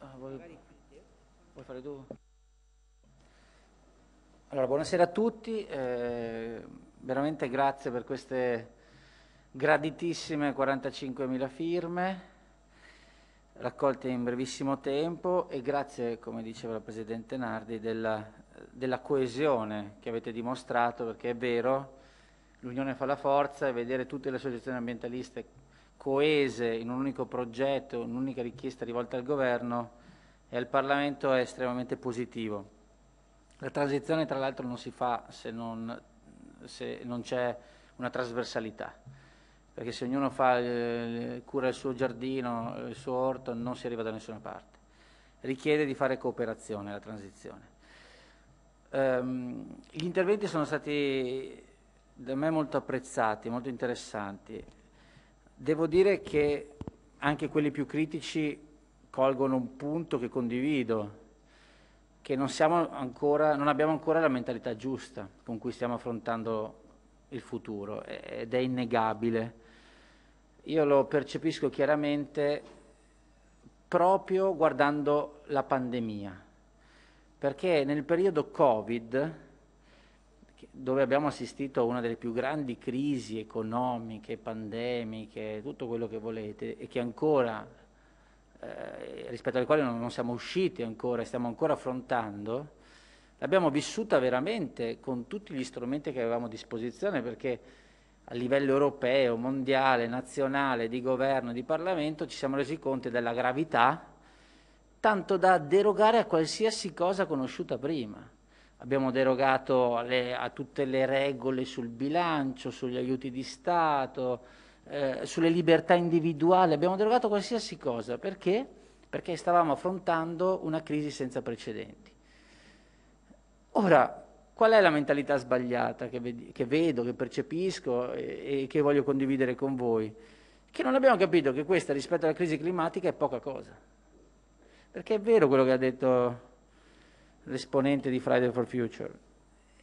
Ah, vuoi fare tu? Allora, buonasera a tutti, eh, veramente grazie per queste graditissime 45.000 firme raccolte in brevissimo tempo e grazie, come diceva la Presidente Nardi, della, della coesione che avete dimostrato, perché è vero, l'Unione fa la forza e vedere tutte le associazioni ambientaliste coese in un unico progetto, un'unica richiesta rivolta al Governo e al Parlamento è estremamente positivo. La transizione tra l'altro non si fa se non, non c'è una trasversalità, perché se ognuno fa, eh, cura il suo giardino, il suo orto, non si arriva da nessuna parte. Richiede di fare cooperazione la transizione. Um, gli interventi sono stati da me molto apprezzati, molto interessanti. Devo dire che anche quelli più critici colgono un punto che condivido, che non, ancora, non abbiamo ancora la mentalità giusta con cui stiamo affrontando il futuro ed è innegabile. Io lo percepisco chiaramente proprio guardando la pandemia, perché nel periodo Covid, dove abbiamo assistito a una delle più grandi crisi economiche, pandemiche, tutto quello che volete, e che ancora eh, rispetto alle quali non, non, siamo usciti ancora stiamo ancora affrontando, l'abbiamo vissuta veramente con tutti gli strumenti che avevamo a disposizione perché a livello europeo, mondiale, nazionale, di governo, di Parlamento ci siamo resi conto della gravità tanto da derogare a qualsiasi cosa conosciuta prima. Abbiamo derogato alle, a tutte le regole sul bilancio, sugli aiuti di Stato, eh, sulle libertà individuali, abbiamo derogato qualsiasi cosa. Perché? Perché stavamo affrontando una crisi senza precedenti. Ora, qual è la mentalità sbagliata che, ved che vedo, che percepisco e, e che voglio condividere con voi? Che non abbiamo capito che questa rispetto alla crisi climatica è poca cosa. Perché è vero quello che ha detto l'esponente di Friday for Future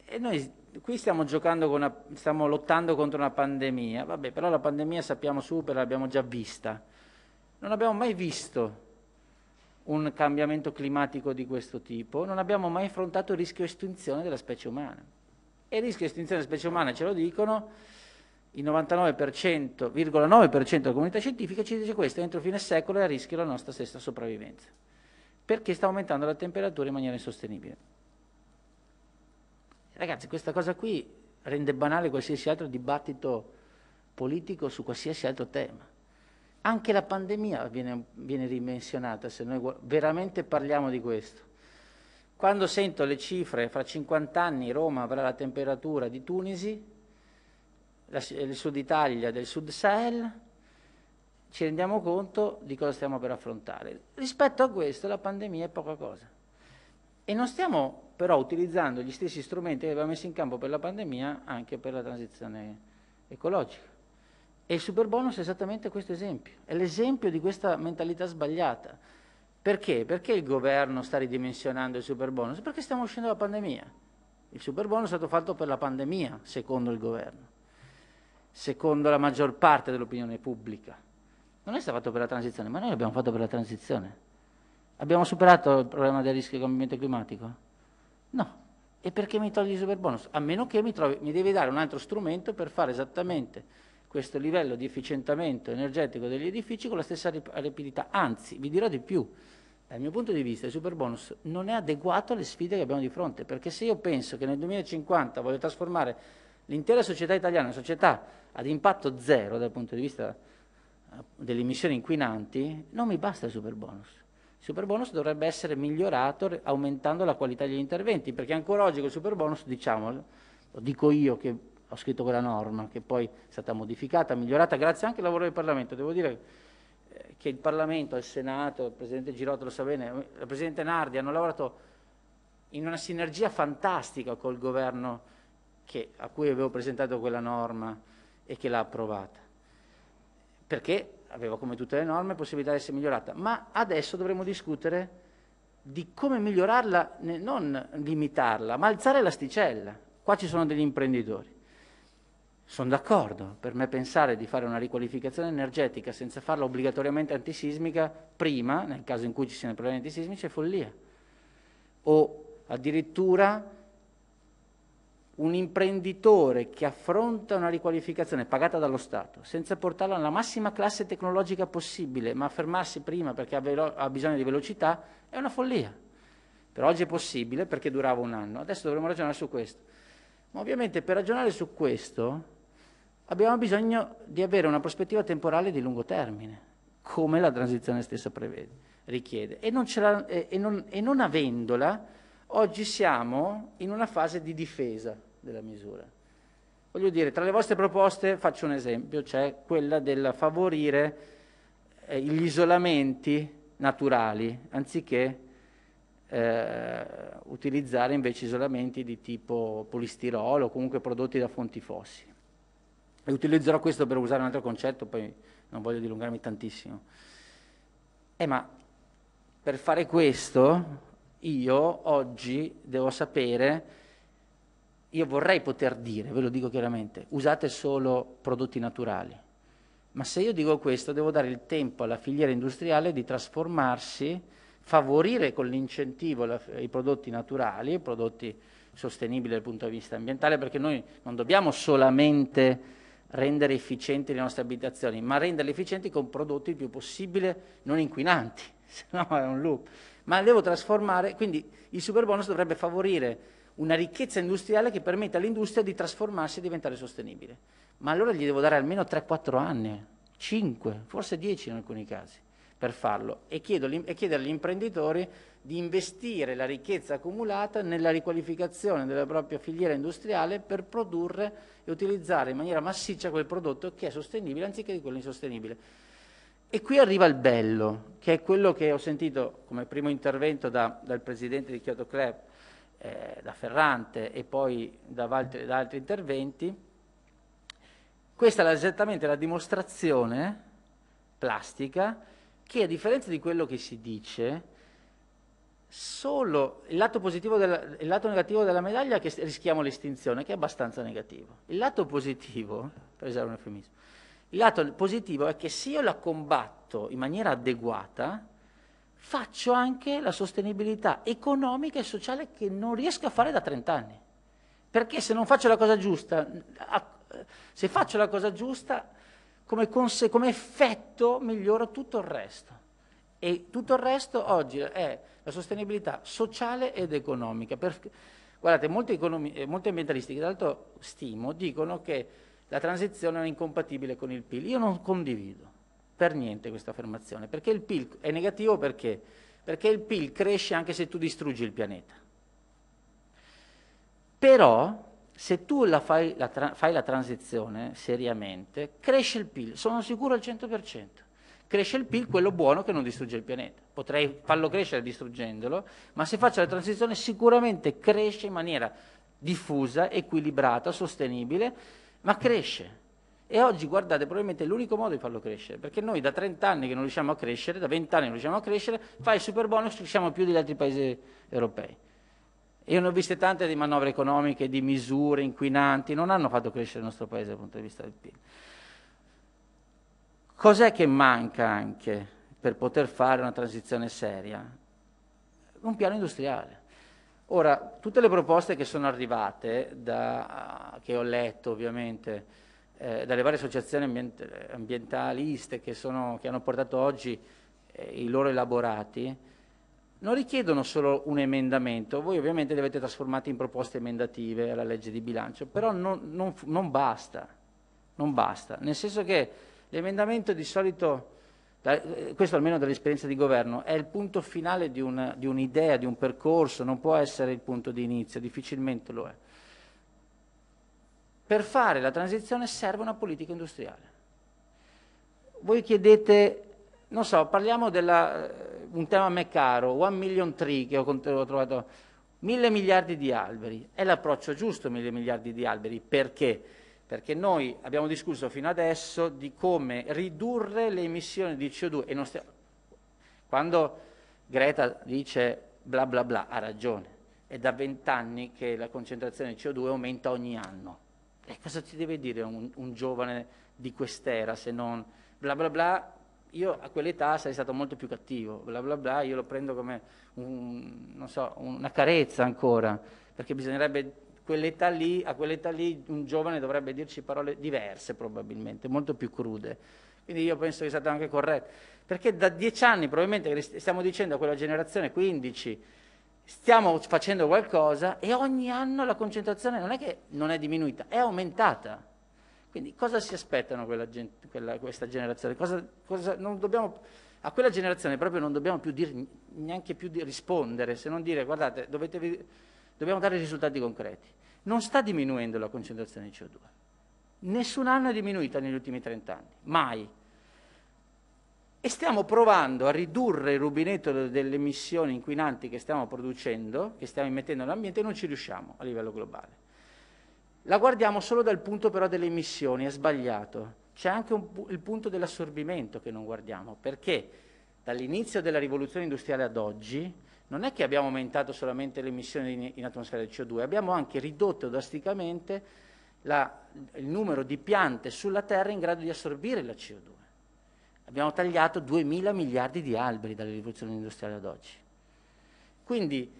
e noi qui stiamo giocando con una, stiamo lottando contro una pandemia, vabbè, però la pandemia sappiamo supera, l'abbiamo già vista. Non abbiamo mai visto un cambiamento climatico di questo tipo, non abbiamo mai affrontato il rischio estinzione della specie umana. E il rischio estinzione della specie umana ce lo dicono il 99,9% della comunità scientifica ci dice questo, entro fine secolo è a rischio la nostra stessa sopravvivenza, perché sta aumentando la temperatura in maniera insostenibile. Ragazzi, questa cosa qui rende banale qualsiasi altro dibattito politico su qualsiasi altro tema. Anche la pandemia viene, viene ridimensionata se noi veramente parliamo di questo. Quando sento le cifre, fra 50 anni Roma avrà la temperatura di Tunisi, la, il Sud Italia del Sud Sahel, ci rendiamo conto di cosa stiamo per affrontare. Rispetto a questo la pandemia è poca cosa. E non stiamo però utilizzando gli stessi strumenti che abbiamo messo in campo per la pandemia anche per la transizione ecologica. E il superbonus è esattamente questo esempio, è l'esempio di questa mentalità sbagliata. Perché? Perché il governo sta ridimensionando il superbonus? Perché stiamo uscendo dalla pandemia. Il superbonus è stato fatto per la pandemia, secondo il governo, secondo la maggior parte dell'opinione pubblica. Non è stato fatto per la transizione, ma noi l'abbiamo fatto per la transizione. Abbiamo superato il problema del rischio di cambiamento climatico? No. E perché mi togli il super bonus? A meno che mi, trovi, mi devi dare un altro strumento per fare esattamente questo livello di efficientamento energetico degli edifici con la stessa rapidità. Anzi, vi dirò di più, dal mio punto di vista il super bonus non è adeguato alle sfide che abbiamo di fronte, perché se io penso che nel 2050 voglio trasformare l'intera società italiana in una società ad impatto zero dal punto di vista eh, delle emissioni inquinanti, non mi basta il super bonus superbonus dovrebbe essere migliorato aumentando la qualità degli interventi, perché ancora oggi con il superbonus diciamo, lo dico io che ho scritto quella norma, che poi è stata modificata, migliorata, grazie anche al lavoro del Parlamento, devo dire eh, che il Parlamento, il Senato, il Presidente Girotto lo sa bene, il eh, Presidente Nardi hanno lavorato in una sinergia fantastica col Governo che, a cui avevo presentato quella norma e che l'ha approvata. Perché aveva come tutte le norme possibilità di essere migliorata, ma adesso dovremo discutere di come migliorarla, non limitarla, ma alzare l'asticella. Qua ci sono degli imprenditori. Sono d'accordo, per me pensare di fare una riqualificazione energetica senza farla obbligatoriamente antisismica prima, nel caso in cui ci siano problemi antisismici, è follia. O addirittura un imprenditore che affronta una riqualificazione pagata dallo Stato senza portarla alla massima classe tecnologica possibile, ma fermarsi prima perché ha, bisogno di velocità, è una follia. Per oggi è possibile perché durava un anno, adesso dovremmo ragionare su questo. Ma ovviamente per ragionare su questo abbiamo bisogno di avere una prospettiva temporale di lungo termine, come la transizione stessa prevede, richiede. e non, e non, e non avendola, oggi siamo in una fase di difesa della misura. Voglio dire, tra le vostre proposte, faccio un esempio, c'è cioè quella del favorire eh, gli isolamenti naturali, anziché eh, utilizzare invece isolamenti di tipo polistirolo o comunque prodotti da fonti fossili. E utilizzerò questo per usare un altro concetto, poi non voglio dilungarmi tantissimo. Eh, ma per fare questo io oggi devo sapere io vorrei poter dire, ve lo dico chiaramente, usate solo prodotti naturali. Ma se io dico questo, devo dare il tempo alla filiera industriale di trasformarsi, favorire con l'incentivo i prodotti naturali, i prodotti sostenibili dal punto di vista ambientale, perché noi non dobbiamo solamente rendere efficienti le nostre abitazioni, ma renderle efficienti con prodotti il più possibile non inquinanti, se no è un loop. Ma devo trasformare, quindi il super bonus dovrebbe favorire una ricchezza industriale che permetta all'industria di trasformarsi e diventare sostenibile. Ma allora gli devo dare almeno 3-4 anni, 5, forse 10 in alcuni casi per farlo e, chiedo, e chiedere agli imprenditori di investire la ricchezza accumulata nella riqualificazione della propria filiera industriale per produrre e utilizzare in maniera massiccia quel prodotto che è sostenibile anziché di quello insostenibile. E qui arriva il bello, che è quello che ho sentito come primo intervento da, dal presidente di Kyoto Club, eh, da Ferrante e poi da, Valtri, da altri interventi, questa è esattamente la dimostrazione plastica che a differenza di quello che si dice, solo il lato, della, il lato negativo della medaglia è che rischiamo l'estinzione, che è abbastanza negativo. Il lato positivo, per usare un eufemismo, il lato positivo è che se io la combatto in maniera adeguata, faccio anche la sostenibilità economica e sociale che non riesco a fare da 30 anni. Perché se non faccio la cosa giusta, se faccio la cosa giusta, come, come effetto miglioro tutto il resto. E tutto il resto oggi è la sostenibilità sociale ed economica. Perché, guardate, molti, eh, molti ambientalisti che d'altro stimo dicono che la transizione è incompatibile con il PIL. Io non condivido per niente questa affermazione, perché il PIL è negativo perché? Perché il PIL cresce anche se tu distruggi il pianeta. Però se tu la fai, la tra, fai, la transizione seriamente, cresce il PIL, sono sicuro al 100%. Cresce il PIL, quello buono che non distrugge il pianeta. Potrei farlo crescere distruggendolo, ma se faccio la transizione sicuramente cresce in maniera diffusa, equilibrata, sostenibile, ma cresce. E oggi, guardate, probabilmente è l'unico modo di farlo crescere, perché noi da 30 anni che non riusciamo a crescere, da 20 anni che non riusciamo a crescere, fai il super bonus, cresciamo più degli altri paesi europei. Io ne ho viste tante di manovre economiche, di misure inquinanti, non hanno fatto crescere il nostro paese dal punto di vista del PIL. Cos'è che manca anche per poter fare una transizione seria? Un piano industriale. Ora, tutte le proposte che sono arrivate, da, che ho letto ovviamente, eh, dalle varie associazioni ambientaliste che, sono, che hanno portato oggi eh, i loro elaborati, non richiedono solo un emendamento, voi ovviamente li avete trasformati in proposte emendative alla legge di bilancio, però non, non, non basta, non basta, nel senso che l'emendamento di solito, da, eh, questo almeno dall'esperienza di governo, è il punto finale di, un'idea, di, un di un percorso, non può essere il punto di inizio, difficilmente lo è. Per fare la transizione serve una politica industriale. Voi chiedete, non so, parliamo di eh, un tema a me caro, one million tree che ho, ho trovato, mille miliardi di alberi. È l'approccio giusto mille miliardi di alberi, perché? Perché noi abbiamo discusso fino adesso di come ridurre le emissioni di CO2 stiamo... Quando Greta dice bla bla bla, ha ragione, è da vent'anni che la concentrazione di CO2 aumenta ogni anno e cosa ti deve dire un, un giovane di quest'era se non bla bla bla? Io a quell'età sarei stato molto più cattivo, bla bla bla, io lo prendo come un, so, una carezza ancora, perché bisognerebbe Quell'età lì, a quell'età lì un giovane dovrebbe dirci parole diverse probabilmente, molto più crude. Quindi io penso che sia stato anche corretto. Perché da dieci anni probabilmente stiamo dicendo a quella generazione 15 stiamo facendo qualcosa e ogni anno la concentrazione non è che non è diminuita, è aumentata. Quindi cosa si aspettano quella, quella, questa generazione? Cosa, cosa dobbiamo, a quella generazione proprio non dobbiamo più dir, neanche più rispondere, se non dire guardate, dovetevi, dobbiamo dare risultati concreti. Non sta diminuendo la concentrazione di CO2. Nessun anno è diminuita negli ultimi 30 anni, mai e stiamo provando a ridurre il rubinetto delle emissioni inquinanti che stiamo producendo, che stiamo immettendo nell'ambiente, e non ci riusciamo a livello globale. La guardiamo solo dal punto però delle emissioni, è sbagliato. C'è anche un, il punto dell'assorbimento che non guardiamo, perché dall'inizio della rivoluzione industriale ad oggi non è che abbiamo aumentato solamente le emissioni in, in atmosfera di CO2, abbiamo anche ridotto drasticamente la, il numero di piante sulla Terra in grado di assorbire la CO2. Abbiamo tagliato 2.000 miliardi di alberi dalla rivoluzione industriale ad oggi. Quindi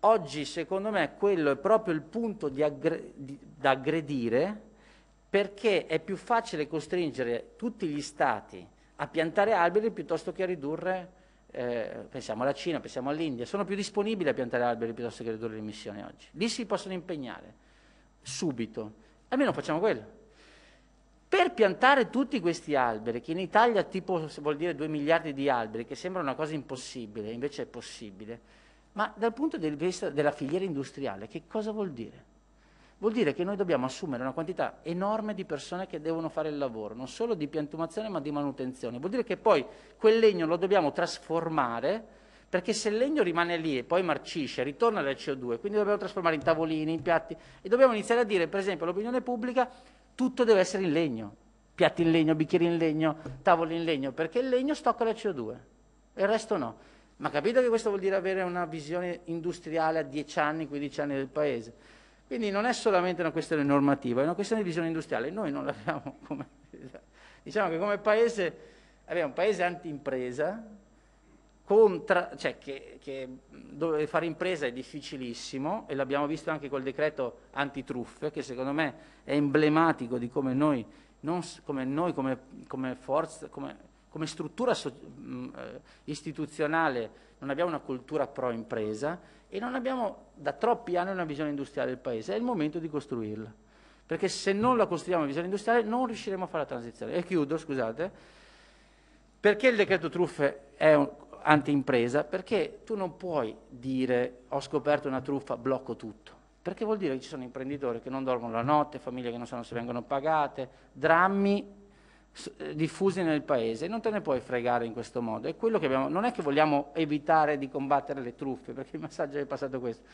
oggi secondo me quello è proprio il punto di aggre di, da aggredire perché è più facile costringere tutti gli stati a piantare alberi piuttosto che a ridurre, eh, pensiamo alla Cina, pensiamo all'India, sono più disponibili a piantare alberi piuttosto che a ridurre le emissioni oggi. Lì si possono impegnare subito, almeno facciamo quello. Per piantare tutti questi alberi, che in Italia tipo vuol dire 2 miliardi di alberi, che sembra una cosa impossibile, invece è possibile, ma dal punto di vista della filiera industriale, che cosa vuol dire? Vuol dire che noi dobbiamo assumere una quantità enorme di persone che devono fare il lavoro, non solo di piantumazione ma di manutenzione. Vuol dire che poi quel legno lo dobbiamo trasformare perché se il legno rimane lì e poi marcisce, ritorna al CO2, quindi dobbiamo trasformare in tavolini, in piatti e dobbiamo iniziare a dire, per esempio, all'opinione pubblica tutto deve essere in legno, piatti in legno, bicchieri in legno, tavoli in legno, perché il legno stocca la CO2 e il resto no. Ma capite che questo vuol dire avere una visione industriale a 10 anni, 15 anni del paese? Quindi non è solamente una questione normativa, è una questione di visione industriale. Noi non l'abbiamo come... Diciamo che come paese, abbiamo un paese anti-impresa, contra, cioè che, che fare impresa è difficilissimo e l'abbiamo visto anche col decreto antitruffe che secondo me è emblematico di come noi, non, come, noi come, come, forza, come, struttura so, mh, eh, istituzionale non abbiamo una cultura pro impresa e non abbiamo da troppi anni una visione industriale del Paese, è il momento di costruirla, perché se non la costruiamo la visione industriale non riusciremo a fare la transizione. E chiudo, scusate, perché il decreto truffe è un, anti-impresa perché tu non puoi dire ho scoperto una truffa, blocco tutto. Perché vuol dire che ci sono imprenditori che non dormono la notte, famiglie che non sanno se vengono pagate, drammi eh, diffusi nel paese, non te ne puoi fregare in questo modo. È abbiamo, non è che vogliamo evitare di combattere le truffe, perché il messaggio è passato questo.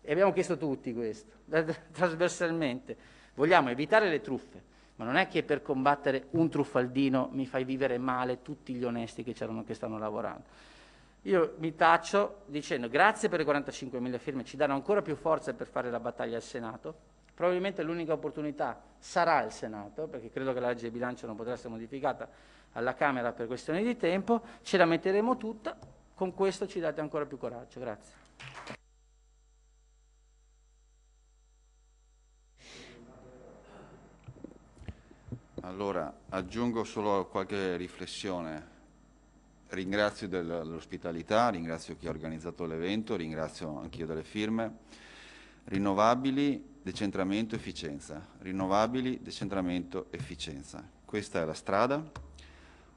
E abbiamo chiesto tutti questo, trasversalmente. Vogliamo evitare le truffe, ma non è che per combattere un truffaldino mi fai vivere male tutti gli onesti che c'erano che stanno lavorando. Io mi taccio dicendo grazie per le 45.000 firme, ci danno ancora più forza per fare la battaglia al Senato. Probabilmente l'unica opportunità sarà il Senato, perché credo che la legge di bilancio non potrà essere modificata alla Camera per questioni di tempo. Ce la metteremo tutta, con questo ci date ancora più coraggio. Grazie. Allora, aggiungo solo qualche riflessione Ringrazio dell'ospitalità, ringrazio chi ha organizzato l'evento, ringrazio anch'io delle firme. Rinnovabili, decentramento, efficienza. Rinnovabili, decentramento, efficienza. Questa è la strada.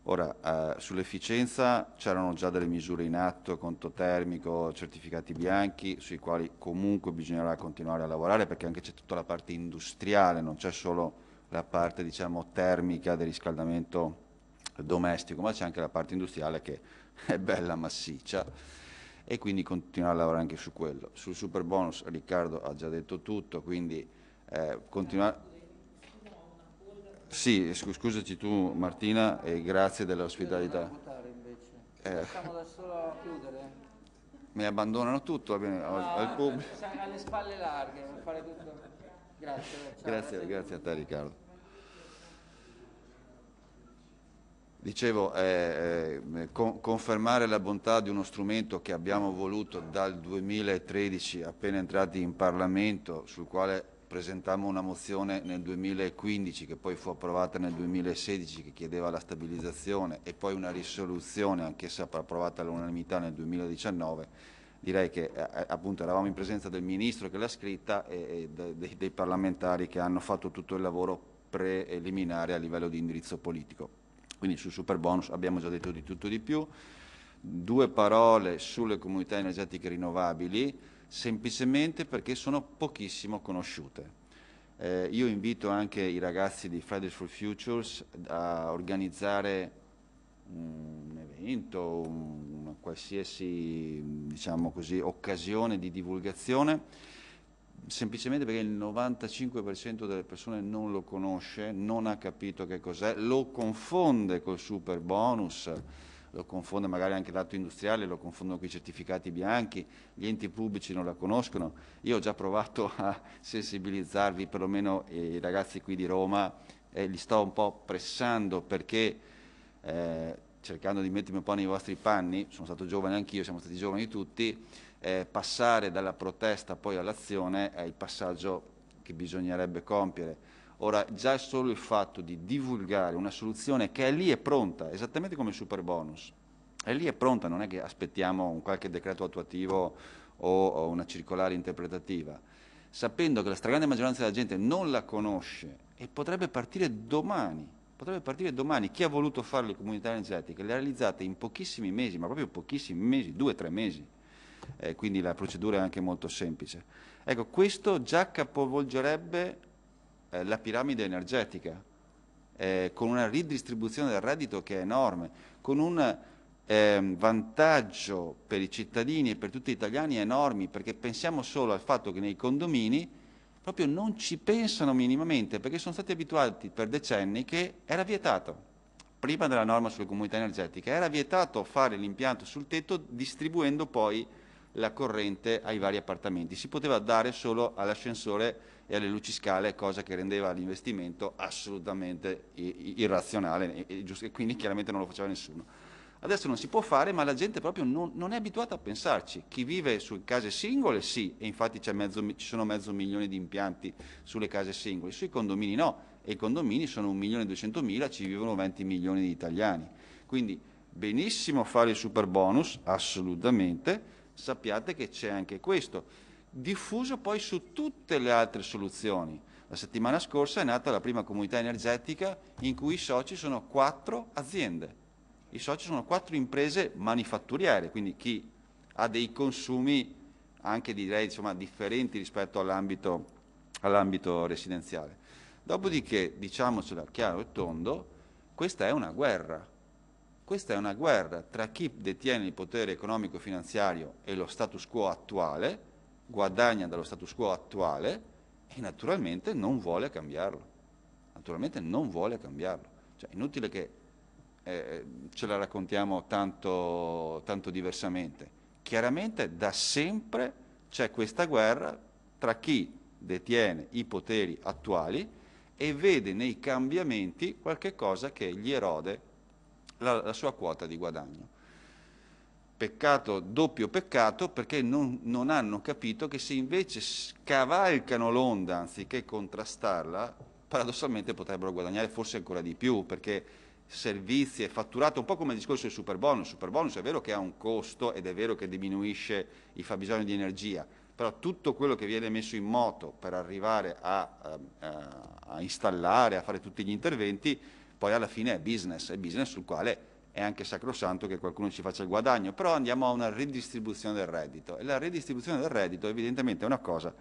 Ora, eh, sull'efficienza c'erano già delle misure in atto, conto termico, certificati bianchi, sui quali comunque bisognerà continuare a lavorare perché anche c'è tutta la parte industriale, non c'è solo la parte diciamo, termica del riscaldamento domestico, ma c'è anche la parte industriale che è bella massiccia e quindi continuare a lavorare anche su quello. Sul super bonus Riccardo ha già detto tutto, quindi eh, continuare... Sì, scusaci tu Martina e grazie dell'ospitalità. Eh, mi abbandonano tutto bene, no, al pubblico. Alle spalle larghe, fare tutto. Grazie, ciao, grazie, grazie a te Riccardo. Dicevo, eh, con, confermare la bontà di uno strumento che abbiamo voluto dal 2013, appena entrati in Parlamento, sul quale presentammo una mozione nel 2015 che poi fu approvata nel 2016 che chiedeva la stabilizzazione e poi una risoluzione anch'essa approvata all'unanimità nel 2019, direi che eh, eh, appunto eravamo in presenza del Ministro che l'ha scritta e, e dei, dei parlamentari che hanno fatto tutto il lavoro preliminare a livello di indirizzo politico. Quindi sul super bonus abbiamo già detto di tutto e di più. Due parole sulle comunità energetiche rinnovabili, semplicemente perché sono pochissimo conosciute. Eh, io invito anche i ragazzi di Fridays for Futures a organizzare un evento, una qualsiasi diciamo così, occasione di divulgazione semplicemente perché il 95% delle persone non lo conosce, non ha capito che cos'è, lo confonde col super bonus, lo confonde magari anche l'atto industriale, lo confondono con i certificati bianchi, gli enti pubblici non la conoscono. Io ho già provato a sensibilizzarvi, perlomeno eh, i ragazzi qui di Roma, e li sto un po' pressando perché... Eh, cercando di mettermi un po' nei vostri panni, sono stato giovane anch'io, siamo stati giovani tutti, eh, passare dalla protesta poi all'azione è il passaggio che bisognerebbe compiere. Ora, già solo il fatto di divulgare una soluzione che è lì e pronta, esattamente come il super bonus, è lì e pronta, non è che aspettiamo un qualche decreto attuativo o, o una circolare interpretativa, sapendo che la stragrande maggioranza della gente non la conosce e potrebbe partire domani, potrebbe partire domani. Chi ha voluto fare le comunità energetiche le ha realizzate in pochissimi mesi, ma proprio pochissimi mesi, due o tre mesi eh, quindi la procedura è anche molto semplice. Ecco, questo già capovolgerebbe eh, la piramide energetica, eh, con una ridistribuzione del reddito che è enorme, con un ehm, vantaggio per i cittadini e per tutti gli italiani enormi, perché pensiamo solo al fatto che nei condomini proprio non ci pensano minimamente, perché sono stati abituati per decenni che era vietato prima della norma sulle comunità energetiche, era vietato fare l'impianto sul tetto distribuendo poi la corrente ai vari appartamenti. Si poteva dare solo all'ascensore e alle luci scale, cosa che rendeva l'investimento assolutamente irrazionale e, e, quindi chiaramente non lo faceva nessuno. Adesso non si può fare, ma la gente proprio non, non è abituata a pensarci. Chi vive su case singole sì, e infatti mezzo, ci sono mezzo milione di impianti sulle case singole, sui condomini no, e i condomini sono 1 milione e 200 mila, ci vivono 20 milioni di italiani. Quindi benissimo fare il super bonus, assolutamente, sappiate che c'è anche questo, diffuso poi su tutte le altre soluzioni. La settimana scorsa è nata la prima comunità energetica in cui i soci sono quattro aziende, i soci sono quattro imprese manifatturiere, quindi chi ha dei consumi anche direi insomma, differenti rispetto all'ambito, all residenziale. Dopodiché, diciamocelo chiaro e tondo, questa è una guerra, questa è una guerra tra chi detiene il potere economico e finanziario e lo status quo attuale, guadagna dallo status quo attuale e naturalmente non vuole cambiarlo. Naturalmente non vuole cambiarlo. Cioè, è inutile che eh, ce la raccontiamo tanto, tanto diversamente. Chiaramente da sempre c'è questa guerra tra chi detiene i poteri attuali e vede nei cambiamenti qualche cosa che gli erode la, la sua quota di guadagno. Peccato, doppio peccato, perché non, non hanno capito che se invece scavalcano l'onda anziché contrastarla, paradossalmente potrebbero guadagnare forse ancora di più, perché servizi e fatturato, un po' come il discorso del super bonus. Il super bonus è vero che ha un costo ed è vero che diminuisce il fabbisogno di energia, però tutto quello che viene messo in moto per arrivare a, a, a installare, a fare tutti gli interventi, poi alla fine è business, è business sul quale è anche sacrosanto che qualcuno ci faccia il guadagno, però andiamo a una ridistribuzione del reddito e la ridistribuzione del reddito evidentemente è una cosa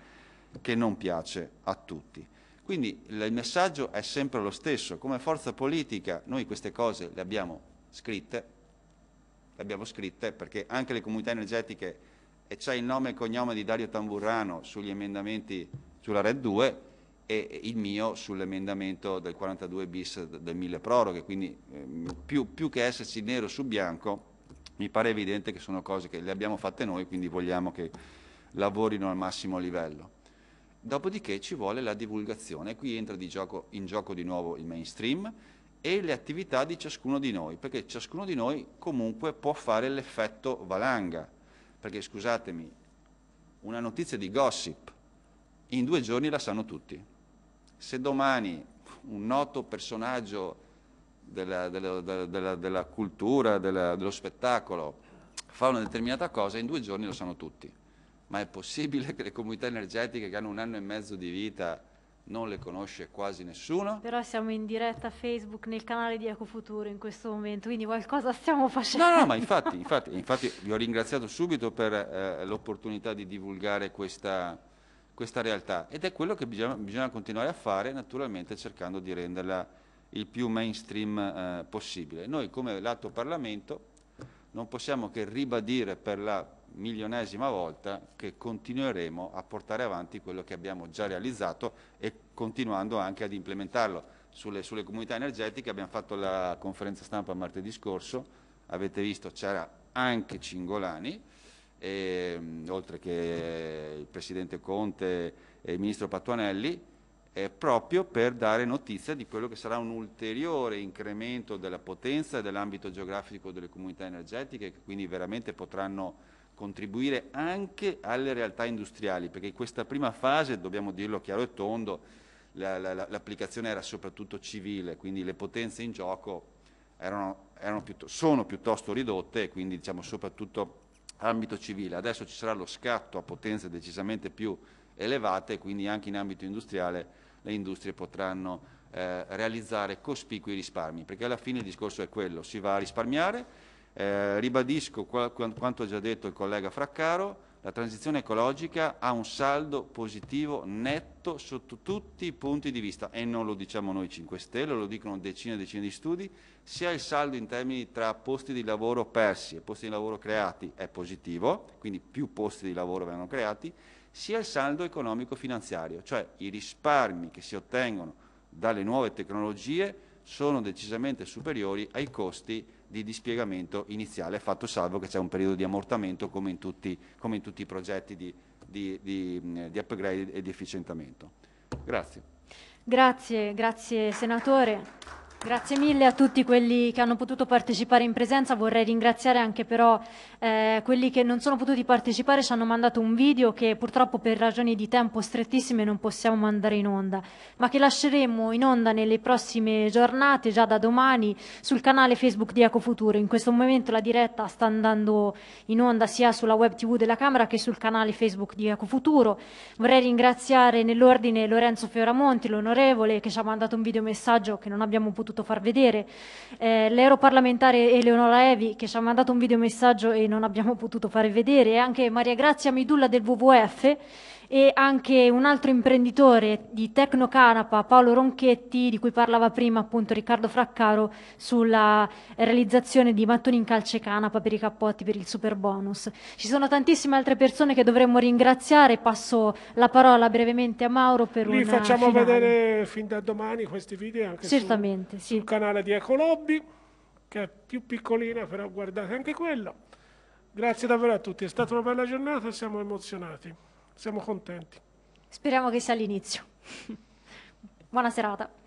che non piace a tutti. Quindi il messaggio è sempre lo stesso, come forza politica noi queste cose le abbiamo scritte, le abbiamo scritte perché anche le comunità energetiche, e c'è il nome e cognome di Dario Tamburrano sugli emendamenti sulla Red 2, e il mio sull'emendamento del 42 bis del mille proroghe, quindi eh, più, più, che esserci nero su bianco mi pare evidente che sono cose che le abbiamo fatte noi, quindi vogliamo che lavorino al massimo livello. Dopodiché ci vuole la divulgazione, qui entra gioco, in gioco di nuovo il mainstream e le attività di ciascuno di noi, perché ciascuno di noi comunque può fare l'effetto valanga, perché scusatemi, una notizia di gossip in due giorni la sanno tutti. Se domani un noto personaggio della, della, della, della cultura, dello spettacolo, fa una determinata cosa, in due giorni lo sanno tutti. Ma è possibile che le comunità energetiche che hanno un anno e mezzo di vita non le conosce quasi nessuno. Però siamo in diretta a Facebook nel canale di Ecofuturo in questo momento, quindi qualcosa stiamo facendo. No, no, ma infatti, infatti, infatti vi ho ringraziato subito per eh, l'opportunità di divulgare questa, questa realtà ed è quello che bisogna, bisogna continuare a fare naturalmente cercando di renderla il più mainstream eh, possibile. Noi come lato Parlamento non possiamo che ribadire per la milionesima volta che continueremo a portare avanti quello che abbiamo già realizzato e continuando anche ad implementarlo. Sulle, sulle comunità energetiche abbiamo fatto la conferenza stampa martedì scorso, avete visto c'era anche Cingolani, e, ehm, oltre che il Presidente Conte e il Ministro Patuanelli, è proprio per dare notizia di quello che sarà un ulteriore incremento della potenza e dell'ambito geografico delle comunità energetiche che quindi veramente potranno contribuire anche alle realtà industriali, perché in questa prima fase, dobbiamo dirlo chiaro e tondo, l'applicazione la, la, era soprattutto civile, quindi le potenze in gioco erano, erano piuttosto, sono piuttosto ridotte e quindi diciamo soprattutto ambito civile. Adesso ci sarà lo scatto a potenze decisamente più elevate, quindi anche in ambito industriale le industrie potranno eh, realizzare cospicui risparmi, perché alla fine il discorso è quello, si va a risparmiare. Eh, ribadisco qua, quanto ha già detto il collega Fraccaro, la transizione ecologica ha un saldo positivo netto sotto tutti i punti di vista e non lo diciamo noi 5 Stelle, lo dicono decine e decine di studi, sia il saldo in termini tra posti di lavoro persi e posti di lavoro creati è positivo, quindi più posti di lavoro vengono creati, sia il saldo economico-finanziario, cioè i risparmi che si ottengono dalle nuove tecnologie sono decisamente superiori ai costi di dispiegamento iniziale, fatto salvo che c'è un periodo di ammortamento come in tutti, come in tutti i progetti di, di, di, di upgrade e di efficientamento. Grazie. Grazie, grazie senatore. Grazie mille a tutti quelli che hanno potuto partecipare in presenza, vorrei ringraziare anche però eh, quelli che non sono potuti partecipare, ci hanno mandato un video che purtroppo per ragioni di tempo strettissime non possiamo mandare in onda, ma che lasceremo in onda nelle prossime giornate, già da domani, sul canale Facebook di Ecofuturo. In questo momento la diretta sta andando in onda sia sulla web tv della Camera che sul canale Facebook di Ecofuturo. Vorrei ringraziare nell'ordine Lorenzo Fioramonti, l'onorevole, che ci ha mandato un videomessaggio che non abbiamo potuto potuto far vedere, eh, l'europarlamentare Eleonora Evi che ci ha mandato un videomessaggio e non abbiamo potuto far vedere, e anche Maria Grazia Midulla del WWF e anche un altro imprenditore di Tecnocanapa, Paolo Ronchetti, di cui parlava prima appunto Riccardo Fraccaro, sulla realizzazione di mattoni in calce canapa per i cappotti per il super bonus. Ci sono tantissime altre persone che dovremmo ringraziare, passo la parola brevemente a Mauro per un Vi facciamo finale. vedere fin da domani questi video anche Certamente, su, sì. sul canale di Ecolobby, che è più piccolina però guardate anche quello. Grazie davvero a tutti, è stata una bella giornata, siamo emozionati siamo contenti. Speriamo che sia l'inizio. Buona serata.